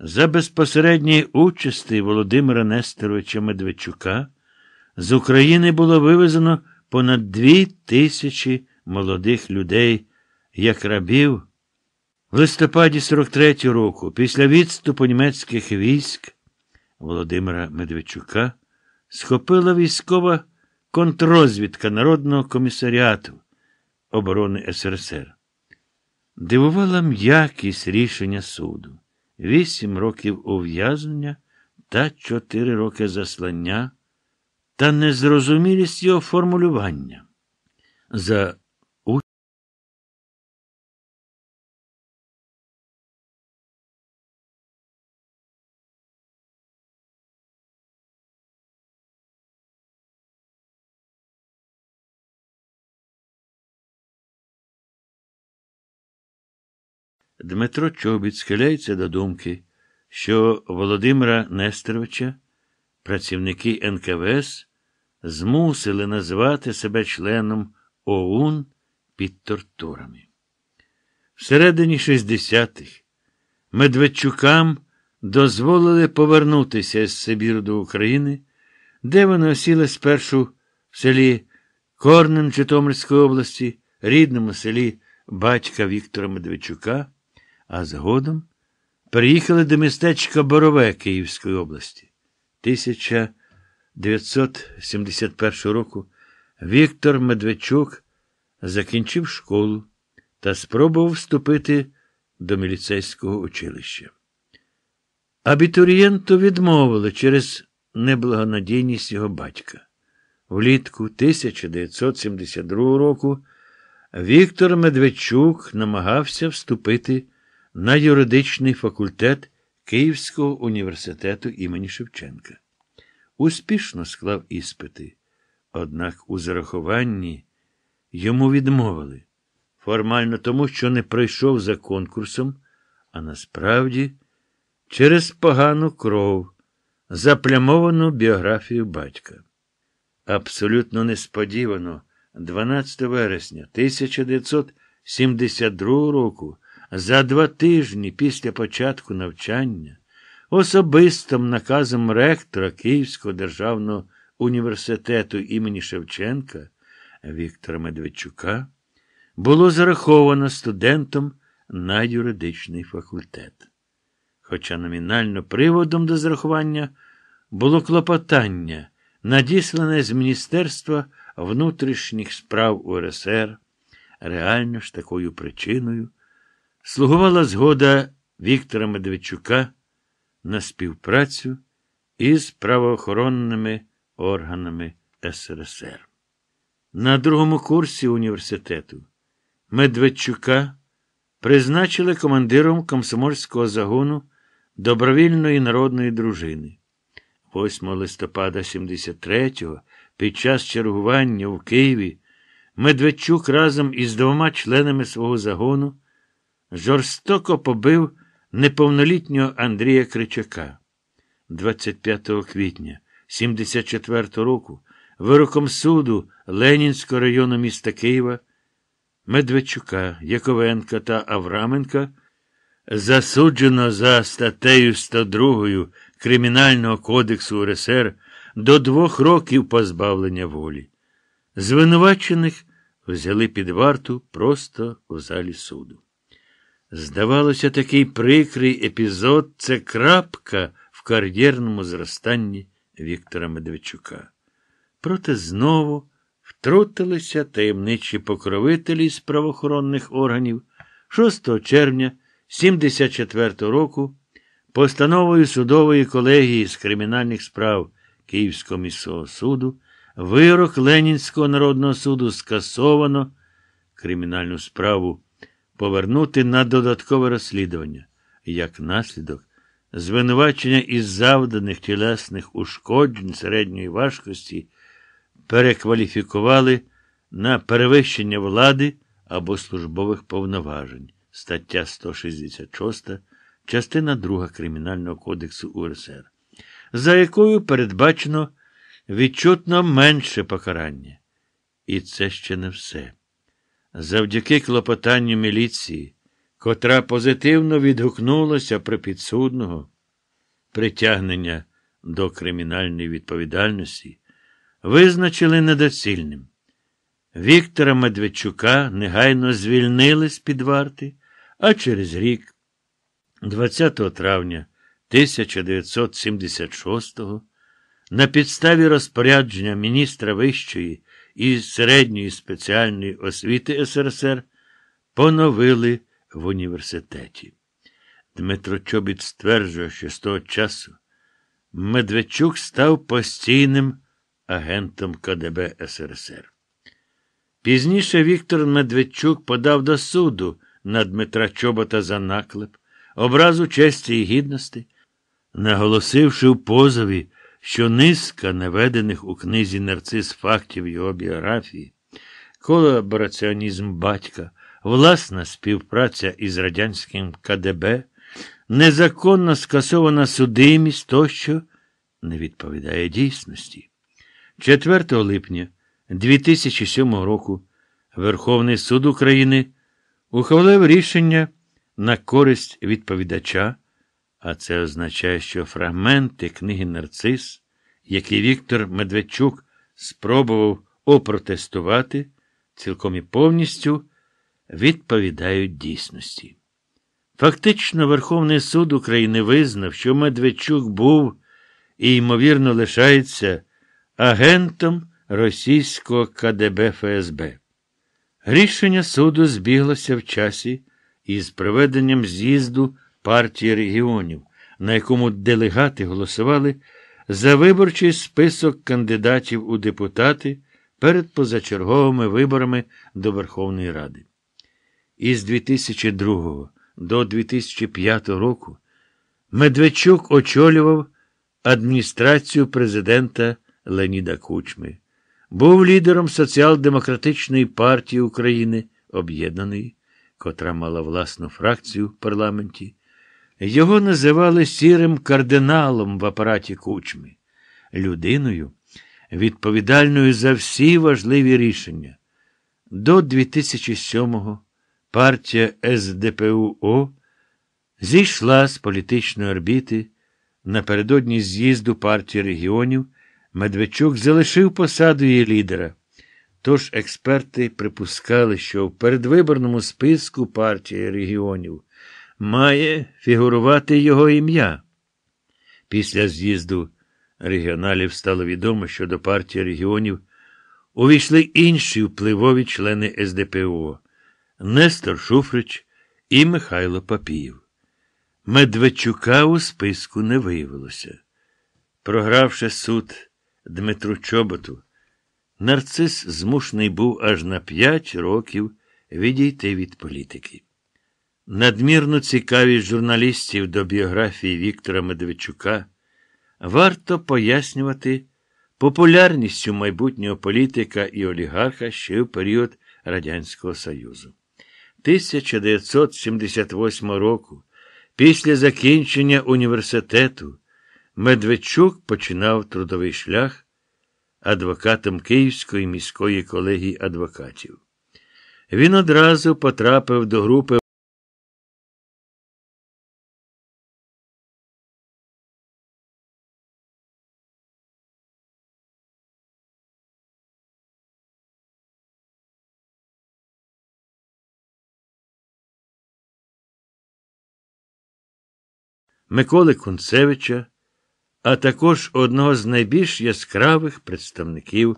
За безпосередньої участі Володимира Нестеровича Медведчука з України було вивезено понад дві тисячі молодих людей, як рабів. В листопаді 43 го року, після відступу німецьких військ Володимира Медведчука, схопила військова контрозвідка Народного комісаріату оборони СРСР. Дивувала м'якість рішення суду вісім років ув'язнення та чотири роки заслання та незрозумілість його формулювання. За Дмитро Чобіт схиляється до думки, що Володимира Нестеровича працівники НКВС змусили назвати себе членом ОУН під тортурами. Всередині 60-х Медведчукам дозволили повернутися з Сибіру до України, де вони осіли спершу в селі Корнем Житомирської області, рідному селі батька Віктора Медведчука а згодом приїхали до містечка Борове Київської області. 1971 року Віктор Медведчук закінчив школу та спробував вступити до міліцейського училища. Абітурієнту відмовили через неблагонадійність його батька. Влітку 1972 року Віктор Медведчук намагався вступити. до на юридичний факультет Київського університету імені Шевченка. Успішно склав іспити, однак у зарахуванні йому відмовили формально тому, що не пройшов за конкурсом, а насправді через погану кров, заплямовану біографію батька. Абсолютно несподівано, 12 вересня 1972 року. За два тижні після початку навчання особистим наказом ректора Київського державного університету імені Шевченка Віктора Медведчука було зараховано студентом на юридичний факультет. Хоча номінально приводом до зарахування було клопотання, надіслане з Міністерства внутрішніх справ УРСР, реально ж такою причиною слугувала згода Віктора Медведчука на співпрацю із правоохоронними органами СРСР. На другому курсі університету Медведчука призначили командиром комсомольського загону добровільної народної дружини. 8 листопада 73-го під час чергування в Києві Медведчук разом із двома членами свого загону жорстоко побив неповнолітнього Андрія Кричака. 25 квітня 74 року вироком суду Ленінського району міста Києва Медведчука, Яковенка та Авраменка засуджено за статтею 102 Кримінального кодексу РСР до двох років позбавлення волі. Звинувачених взяли під варту просто у залі суду. Здавалося, такий прикрий епізод це крапка в кар'єрному зростанні Віктора Медведчука. Проте знову втрутилися таємничі покровителі з правоохоронних органів 6 червня 1974 року постановою судової колегії з кримінальних справ Київського міського суду вирок Ленінського народного суду скасовано кримінальну справу повернути на додаткове розслідування. Як наслідок, звинувачення із завданих тілесних ушкоджень середньої важкості перекваліфікували на перевищення влади або службових повноважень. Стаття 166, частина 2 Кримінального кодексу УРСР, за якою передбачено відчутно менше покарання. І це ще не все завдяки клопотанню міліції, котра позитивно відгукнулася про підсудного притягнення до кримінальної відповідальності, визначили недоцільним. Віктора Медведчука негайно звільнили з під варти, а через рік, 20 травня 1976 на підставі розпорядження міністра Вищої із середньої спеціальної освіти СРСР поновили в університеті. Дмитро Чобіт стверджує, що з того часу Медведчук став постійним агентом КДБ СРСР. Пізніше Віктор Медведчук подав до суду на Дмитра Чобота за наклеп, образу честі і гідності, наголосивши в позові що низка наведених у книзі нарцис фактів його біографії, колабораціонізм батька, власна співпраця із радянським КДБ, незаконно скасована судимість тощо не відповідає дійсності. 4 липня 2007 року Верховний суд України ухвалив рішення на користь відповідача. А це означає, що фрагменти книги Нарцис, які Віктор Медведчук спробував опротестувати, цілком і повністю відповідають дійсності. Фактично, Верховний суд України визнав, що Медведчук був і, ймовірно, лишається агентом російського КДБ ФСБ. Рішення суду збіглося в часі із проведенням з'їзду партії регіонів, на якому делегати голосували за виборчий список кандидатів у депутати перед позачерговими виборами до Верховної Ради. Із 2002 до 2005 року Медведчук очолював адміністрацію президента Леніда Кучми. Був лідером Соціал-Демократичної партії України, об'єднаної, котра мала власну фракцію в парламенті. Його називали сірим кардиналом в апараті кучми, людиною, відповідальною за всі важливі рішення. До 2007-го партія СДПУО зійшла з політичної орбіти. Напередодні з'їзду партії регіонів Медведчук залишив посаду її лідера. Тож експерти припускали, що в передвиборному списку партії регіонів має фігурувати його ім'я. Після з'їзду регіоналів стало відомо, що до партії регіонів увійшли інші впливові члени СДПО Нестор Шуфрич і Михайло Папіїв. Медведчука у списку не виявилося. Програвши суд Дмитру Чоботу, нарцис змушений був аж на п'ять років відійти від політики надмірну цікавість журналістів до біографії Віктора Медведчука варто пояснювати популярністю майбутнього політика і олігарха ще в період Радянського Союзу. 1978 року, після закінчення університету, Медведчук починав трудовий шлях адвокатом Київської міської колегії адвокатів. Він одразу потрапив до групи. Миколи Кунцевича, а також одного з найбільш яскравих представників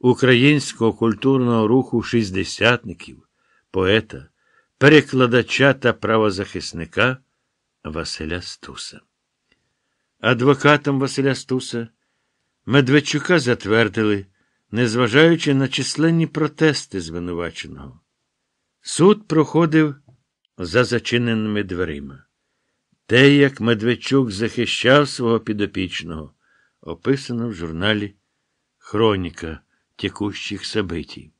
українського культурного руху шістдесятників, поета, перекладача та правозахисника Василя Стуса. Адвокатом Василя Стуса Медведчука затвердили, незважаючи на численні протести звинуваченого. Суд проходив за зачиненими дверима. Те, як Медведчук захищав свого підопічного, описано в журналі Хроніка текущих собитій.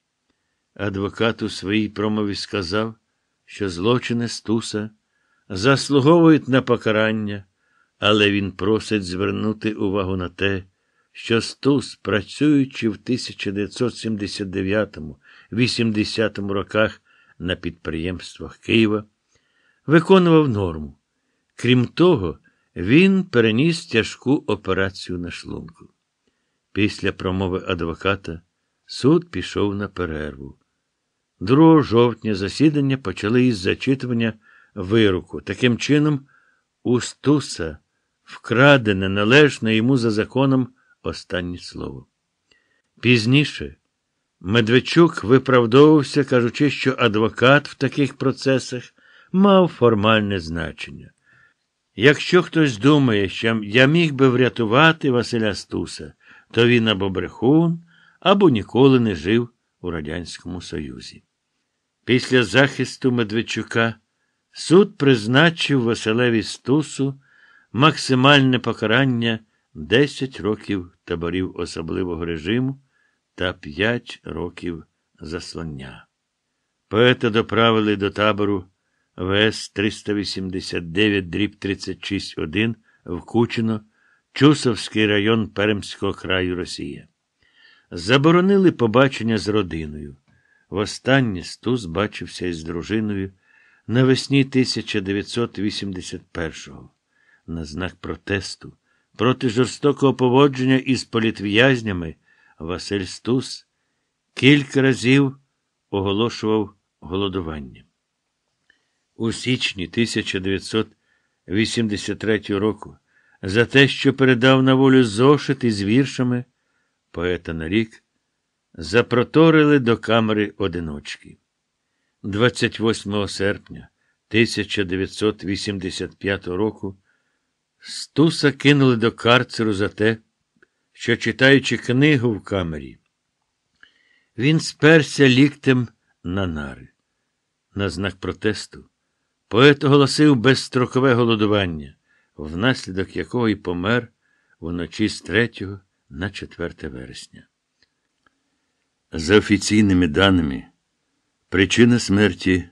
Адвокат у своїй промові сказав, що злочини Стуса заслуговують на покарання, але він просить звернути увагу на те, що Стус, працюючи в 1979 80 роках на підприємствах Києва, виконував норму. Крім того, він переніс тяжку операцію на шлунку. Після промови адвоката суд пішов на перерву. 2 жовтня засідання почали із зачитування вироку. Таким чином, у Стуса вкрадене належне йому за законом останнє слово. Пізніше Медведчук виправдовувався, кажучи, що адвокат в таких процесах мав формальне значення. Якщо хтось думає, що я міг би врятувати Василя Стуса, то він або брехун, або ніколи не жив у Радянському Союзі. Після захисту Медведчука суд призначив Василеві Стусу максимальне покарання 10 років таборів особливого режиму та 5 років заслання. Поета доправили до табору ВС 389 дріб 36 1 в Чусовський район Перемського краю Росія. Заборонили побачення з родиною. Востаннє Стус бачився із дружиною навесні 1981-го на знак протесту проти жорстокого поводження із політв'язнями Василь Стус кілька разів оголошував голодуванням у січні 1983 року за те, що передав на волю зошити з віршами поета на рік, запроторили до камери одиночки. 28 серпня 1985 року Стуса кинули до карцеру за те, що читаючи книгу в камері, він сперся ліктем на нари. На знак протесту Поет оголосив безстрокове голодування, внаслідок якого й помер вночі з 3 на 4 вересня. За офіційними даними, причина смерті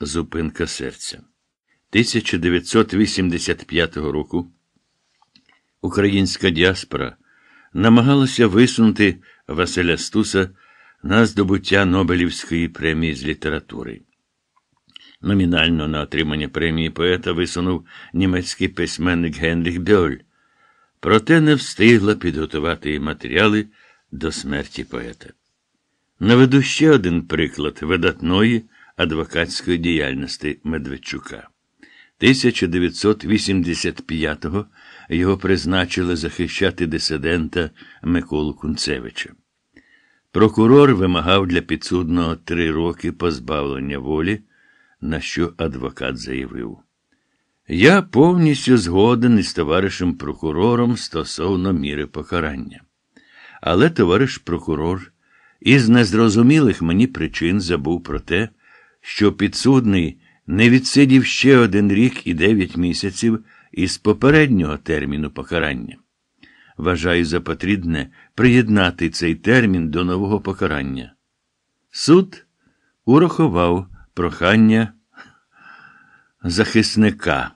зупинка серця. 1985 року українська діаспора намагалася висунути Василя Стуса на здобуття Нобелівської премії з літератури. Номінально на отримання премії поета висунув німецький письменник Генріх Бьоль. Проте не встигла підготувати її матеріали до смерті поета. Наведу ще один приклад видатної адвокатської діяльності Медведчука. 1985-го його призначили захищати дисидента Миколу Кунцевича. Прокурор вимагав для підсудного три роки позбавлення волі на що адвокат заявив. Я повністю згоден із товаришем прокурором стосовно міри покарання. Але товариш прокурор із незрозумілих мені причин забув про те, що підсудний не відсидів ще один рік і дев'ять місяців із попереднього терміну покарання. Вважаю за потрібне приєднати цей термін до нового покарання. Суд урахував прохання захисника.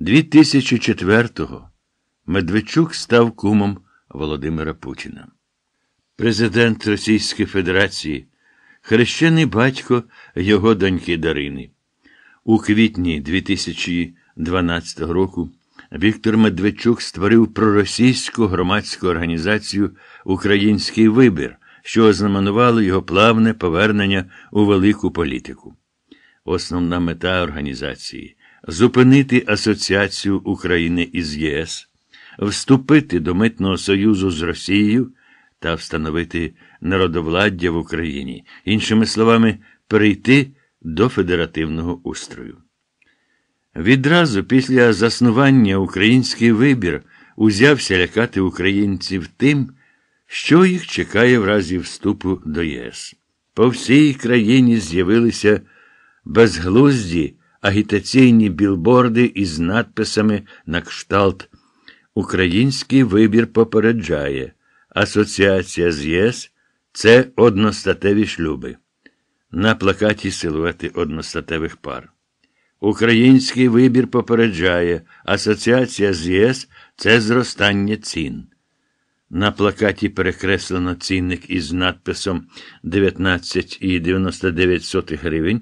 2004-го Медведчук став кумом Володимира Путіна. Президент Російської Федерації, хрещений батько його доньки Дарини. У квітні 2012 року Віктор Медведчук створив проросійську громадську організацію Український вибір, що ознаменувало його плавне повернення у велику політику основна мета організації зупинити Асоціацію України із ЄС, вступити до Митного Союзу з Росією та встановити народовладдя в Україні, іншими словами, перейти до федеративного устрою. Відразу після заснування український вибір узявся лякати українців тим, що їх чекає в разі вступу до ЄС. По всій країні з'явилися безглузді агітаційні білборди із надписами на кшталт Український вибір попереджає. Асоціація з ЄС це одностатеві шлюби. На плакаті силуети одностатевих пар. Український вибір попереджає. Асоціація з ЄС це зростання цін. На плакаті перекреслено цінник із надписом 19,99 гривень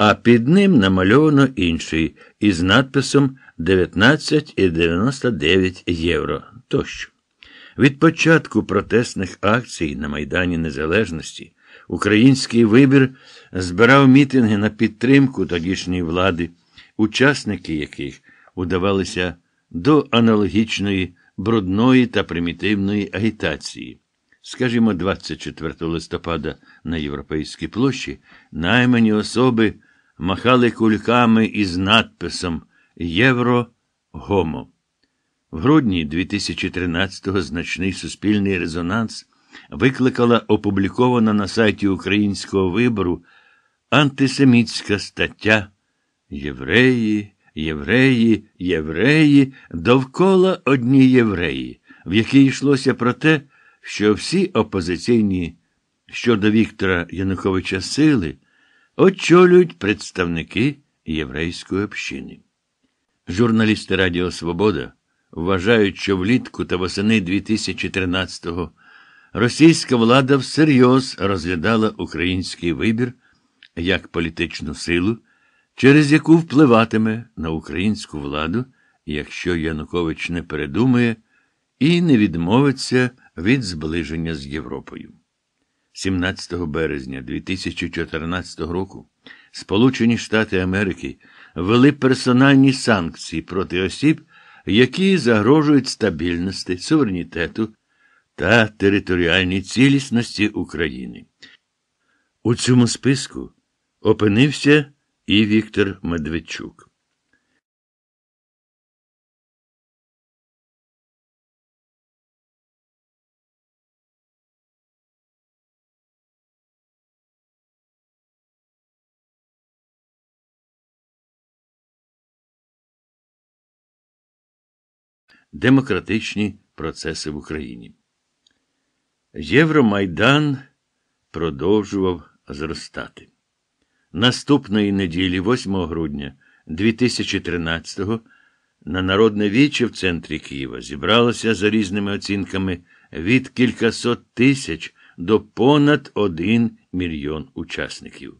а під ним намальовано інший із надписом 19,99 євро тощо. Від початку протестних акцій на Майдані Незалежності український вибір збирав мітинги на підтримку тодішньої влади, учасники яких удавалися до аналогічної брудної та примітивної агітації. Скажімо, 24 листопада на Європейській площі наймані особи махали кульками із надписом Євро Гомо. В грудні 2013-го значний суспільний резонанс викликала опублікована на сайті українського вибору антисемітська стаття Євреї, євреї, євреї довкола одні євреї, в якій йшлося про те, що всі опозиційні щодо Віктора Януковича сили очолюють представники єврейської общини. Журналісти Радіо Свобода вважають, що влітку та восени 2013-го російська влада всерйоз розглядала український вибір як політичну силу, через яку впливатиме на українську владу, якщо Янукович не передумає і не відмовиться від зближення з Європою. 17 березня 2014 року Сполучені Штати Америки ввели персональні санкції проти осіб, які загрожують стабільності, суверенітету та територіальній цілісності України. У цьому списку опинився і Віктор Медведчук. демократичні процеси в Україні. Євромайдан продовжував зростати. Наступної неділі, 8 грудня 2013-го, на народне віче в центрі Києва зібралося за різними оцінками від кількасот тисяч до понад один мільйон учасників.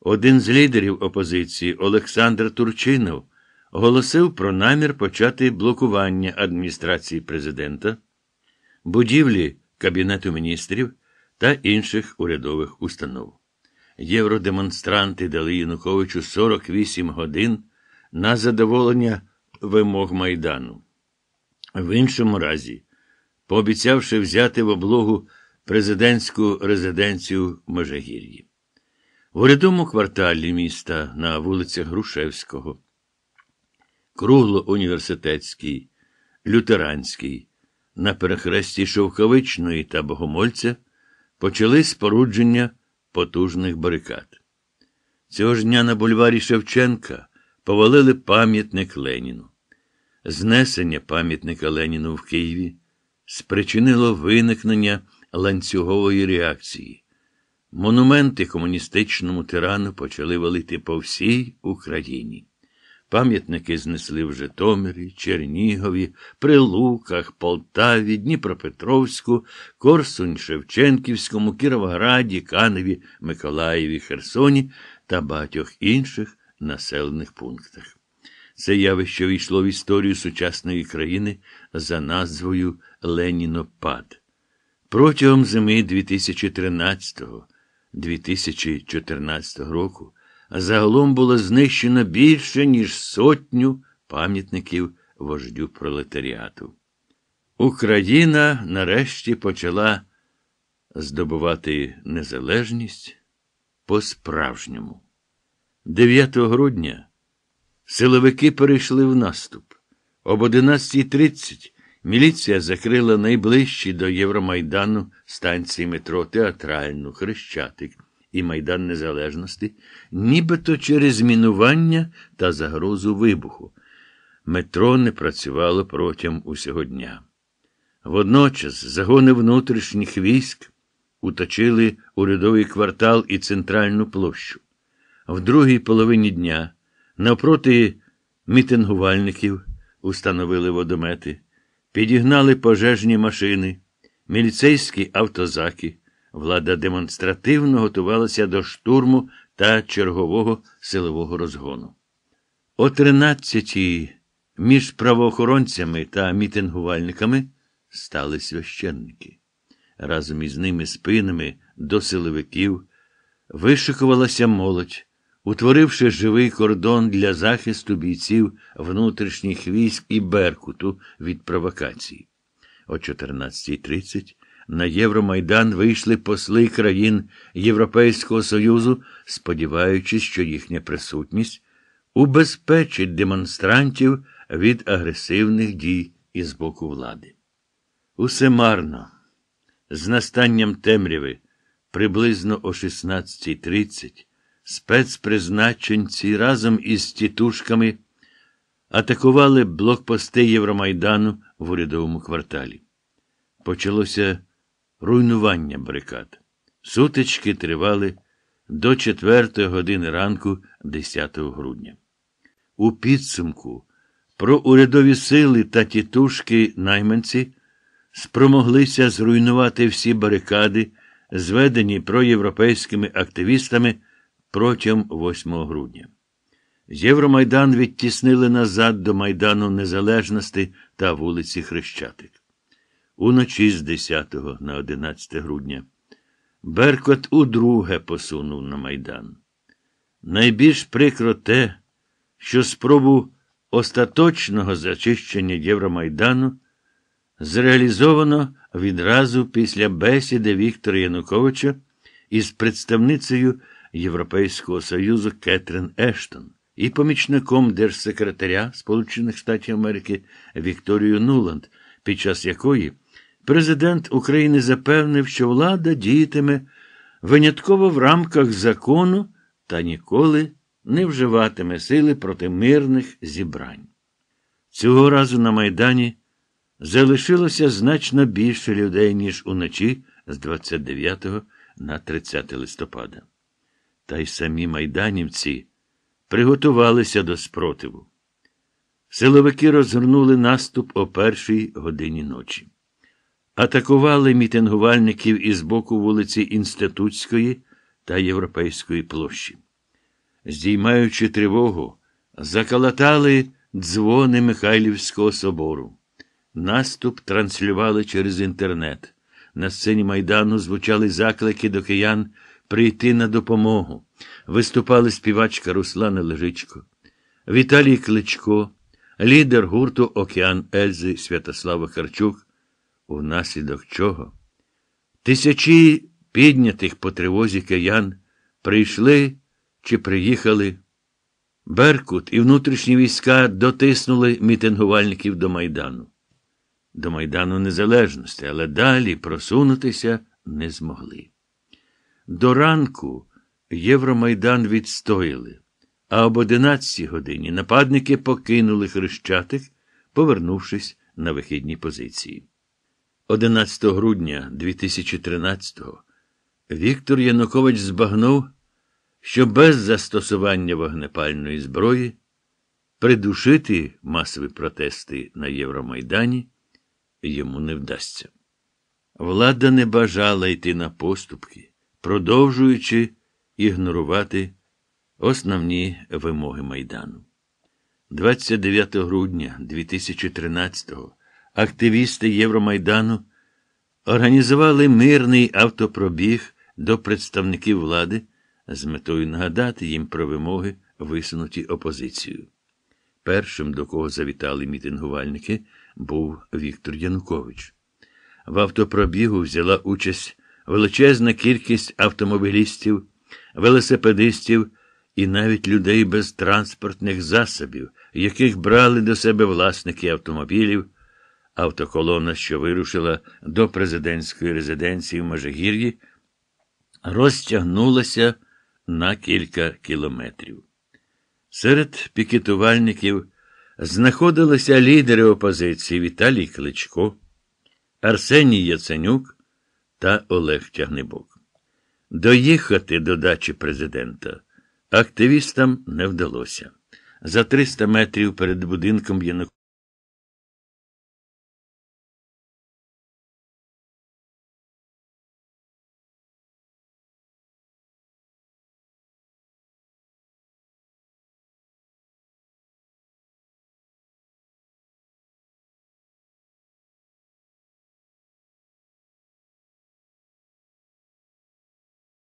Один з лідерів опозиції Олександр Турчинов Оголосив про намір почати блокування адміністрації президента, будівлі Кабінету міністрів та інших урядових установ. Євродемонстранти дали Януковичу 48 годин на задоволення вимог майдану. В іншому разі, пообіцявши взяти в облогу президентську резиденцію Межигір'ї. В урядовому кварталі міста на вулицях Грушевського круглоуніверситетський, лютеранський, на перехресті Шовковичної та Богомольця почали спорудження потужних барикад. Цього ж дня на бульварі Шевченка повалили пам'ятник Леніну. Знесення пам'ятника Леніну в Києві спричинило виникнення ланцюгової реакції. Монументи комуністичному тирану почали валити по всій Україні. Пам'ятники знесли в Житомирі, Чернігові, Прилуках, Полтаві, Дніпропетровську, Корсунь, Шевченківському, Кіровограді, Каневі, Миколаєві, Херсоні та багатьох інших населених пунктах. Це явище війшло в історію сучасної країни за назвою Ленінопад. Протягом зими 2013 2014 року загалом було знищено більше, ніж сотню пам'ятників вождю пролетаріату. Україна нарешті почала здобувати незалежність по-справжньому. 9 грудня силовики перейшли в наступ. Об 11.30 міліція закрила найближчі до Євромайдану станції метро Театральну Хрещатик і Майдан Незалежності, нібито через мінування та загрозу вибуху. Метро не працювало протягом усього дня. Водночас загони внутрішніх військ уточили урядовий квартал і центральну площу. В другій половині дня навпроти мітингувальників установили водомети, підігнали пожежні машини, міліцейські автозаки. Влада демонстративно готувалася до штурму та чергового силового розгону. О 13-й між правоохоронцями та мітингувальниками стали священники. Разом із ними спинами до силовиків вишикувалася молодь, утворивши живий кордон для захисту бійців внутрішніх військ і Беркуту від провокацій. О 14.30 на Євромайдан вийшли посли країн Європейського Союзу, сподіваючись, що їхня присутність убезпечить демонстрантів від агресивних дій із боку влади. Усе марно. З настанням темряви, приблизно о 16.30, спецпризначенці разом із тітушками атакували блокпости Євромайдану в урядовому кварталі. Почалося руйнування барикад. Сутички тривали до 4 години ранку 10 грудня. У підсумку про урядові сили та тітушки найманці спромоглися зруйнувати всі барикади, зведені проєвропейськими активістами протягом 8 грудня. Євромайдан відтіснили назад до Майдану Незалежності та вулиці Хрещатик уночі з 10 на 11 грудня. Беркот удруге посунув на майдан. Найбільш прикро те, що спробу остаточного зачищення Євромайдану зреалізовано відразу після бесіди Віктора Януковича із представницею Європейського Союзу Кетрін Ештон і помічником держсекретаря Сполучених Штатів Америки Вікторією Нуланд, під час якої Президент України запевнив, що влада діятиме винятково в рамках закону та ніколи не вживатиме сили проти мирних зібрань. Цього разу на Майдані залишилося значно більше людей, ніж уночі з 29 на 30 листопада. Та й самі майданівці приготувалися до спротиву. Силовики розгорнули наступ о першій годині ночі атакували мітингувальників із боку вулиці Інститутської та Європейської площі. Здіймаючи тривогу, закалатали дзвони Михайлівського собору. Наступ транслювали через інтернет. На сцені майдану звучали заклики до киян прийти на допомогу. Виступали співачка Руслана Лежичко, Віталій Кличко, лідер гурту Океан Ельзи Святослава Харчук внаслідок чого тисячі піднятих по тривозі киян прийшли чи приїхали. Беркут і внутрішні війська дотиснули мітингувальників до Майдану. До Майдану Незалежності, але далі просунутися не змогли. До ранку Євромайдан відстояли, а об 11 годині нападники покинули Хрещатик, повернувшись на вихідні позиції. 11 грудня 2013-го Віктор Янукович збагнув, що без застосування вогнепальної зброї придушити масові протести на Євромайдані йому не вдасться. Влада не бажала йти на поступки, продовжуючи ігнорувати основні вимоги Майдану. 29 грудня 2013-го активісти Євромайдану організували мирний автопробіг до представників влади з метою нагадати їм про вимоги, висунуті опозицією. Першим, до кого завітали мітингувальники, був Віктор Янукович. В автопробігу взяла участь величезна кількість автомобілістів, велосипедистів і навіть людей без транспортних засобів, яких брали до себе власники автомобілів. Автоколона, що вирушила до президентської резиденції в Межигір'ї, розтягнулася на кілька кілометрів. Серед пікетувальників знаходилися лідери опозиції Віталій Кличко, Арсеній Яценюк та Олег Тягнебок. Доїхати до дачі президента активістам не вдалося. За 300 метрів перед будинком Януковича